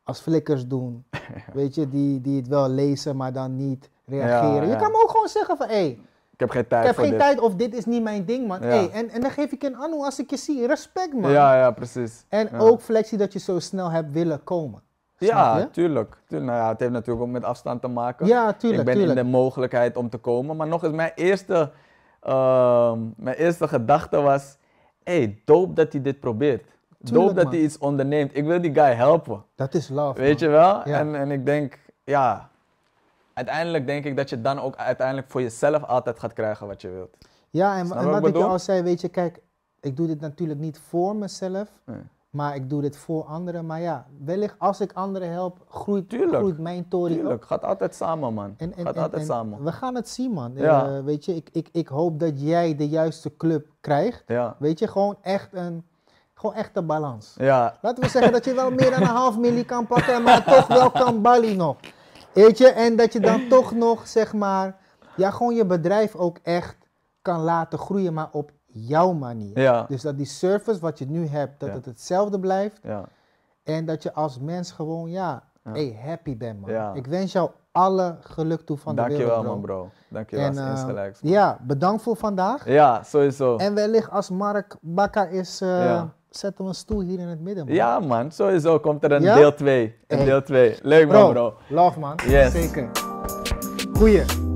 als flikkers doen, weet je, die, die het wel lezen, maar dan niet reageren. Je kan me ook gewoon zeggen van, hé, hey, ik heb geen tijd Ik heb voor geen dit. tijd of dit is niet mijn ding, man. Hey, en, en dan geef ik een anno als ik je zie. Respect, man. Ja, ja, precies. En ook flexie dat je zo snel hebt willen komen. Ja, tuurlijk, tuurlijk. Nou ja, het heeft natuurlijk ook met afstand te maken. Ik ben in de mogelijkheid om te komen. Maar nog eens, mijn eerste, ehm, mijn eerste gedachte was: hé, hey, doop dat hij dit probeert. doop dat hij iets onderneemt. Ik wil die guy helpen. Dat is love. Weet je wel? En, en ik denk, ja, uiteindelijk denk ik dat je dan ook uiteindelijk voor jezelf altijd gaat krijgen wat je wilt. Ja, en, wat, ik, je al zei, weet je, kijk, ik doe dit natuurlijk niet voor mezelf. Nee. Maar ik doe dit voor anderen. Maar ja, wellicht als ik anderen help, groeit, groeit mijn toren. tuurlijk. Gaat altijd samen, man. Gaat altijd samen. We gaan het zien, man. Eh, weet je, ik, ik, ik hoop dat jij de juiste club krijgt. Ja. Weet je, gewoon echt een... Gewoon echt balans. Ja. Laten we zeggen dat je wel meer dan een half milli kan pakken, maar toch wel kan Bali nog. Weet je, en dat je dan toch nog, zeg maar, ja, gewoon je bedrijf ook echt kan laten groeien, maar op jouw manier. Dus dat die service wat je nu hebt, dat het hetzelfde blijft. Ja. En dat je als mens gewoon, ja, hey, happy bent, man. Ik wens jou alle geluk toe van Dank de wereld, Dankjewel, man, bro. Dankjewel, je uh, Ja, bedankt voor vandaag. Ja, sowieso. En wellicht als Mark Bakker is... Uh, zetten we een stoel hier in het midden. Man. Ja, man, sowieso komt er een deel 2. Een deel 2. Leuk, man, bro. Love, man. Yes. Zeker. Goeie.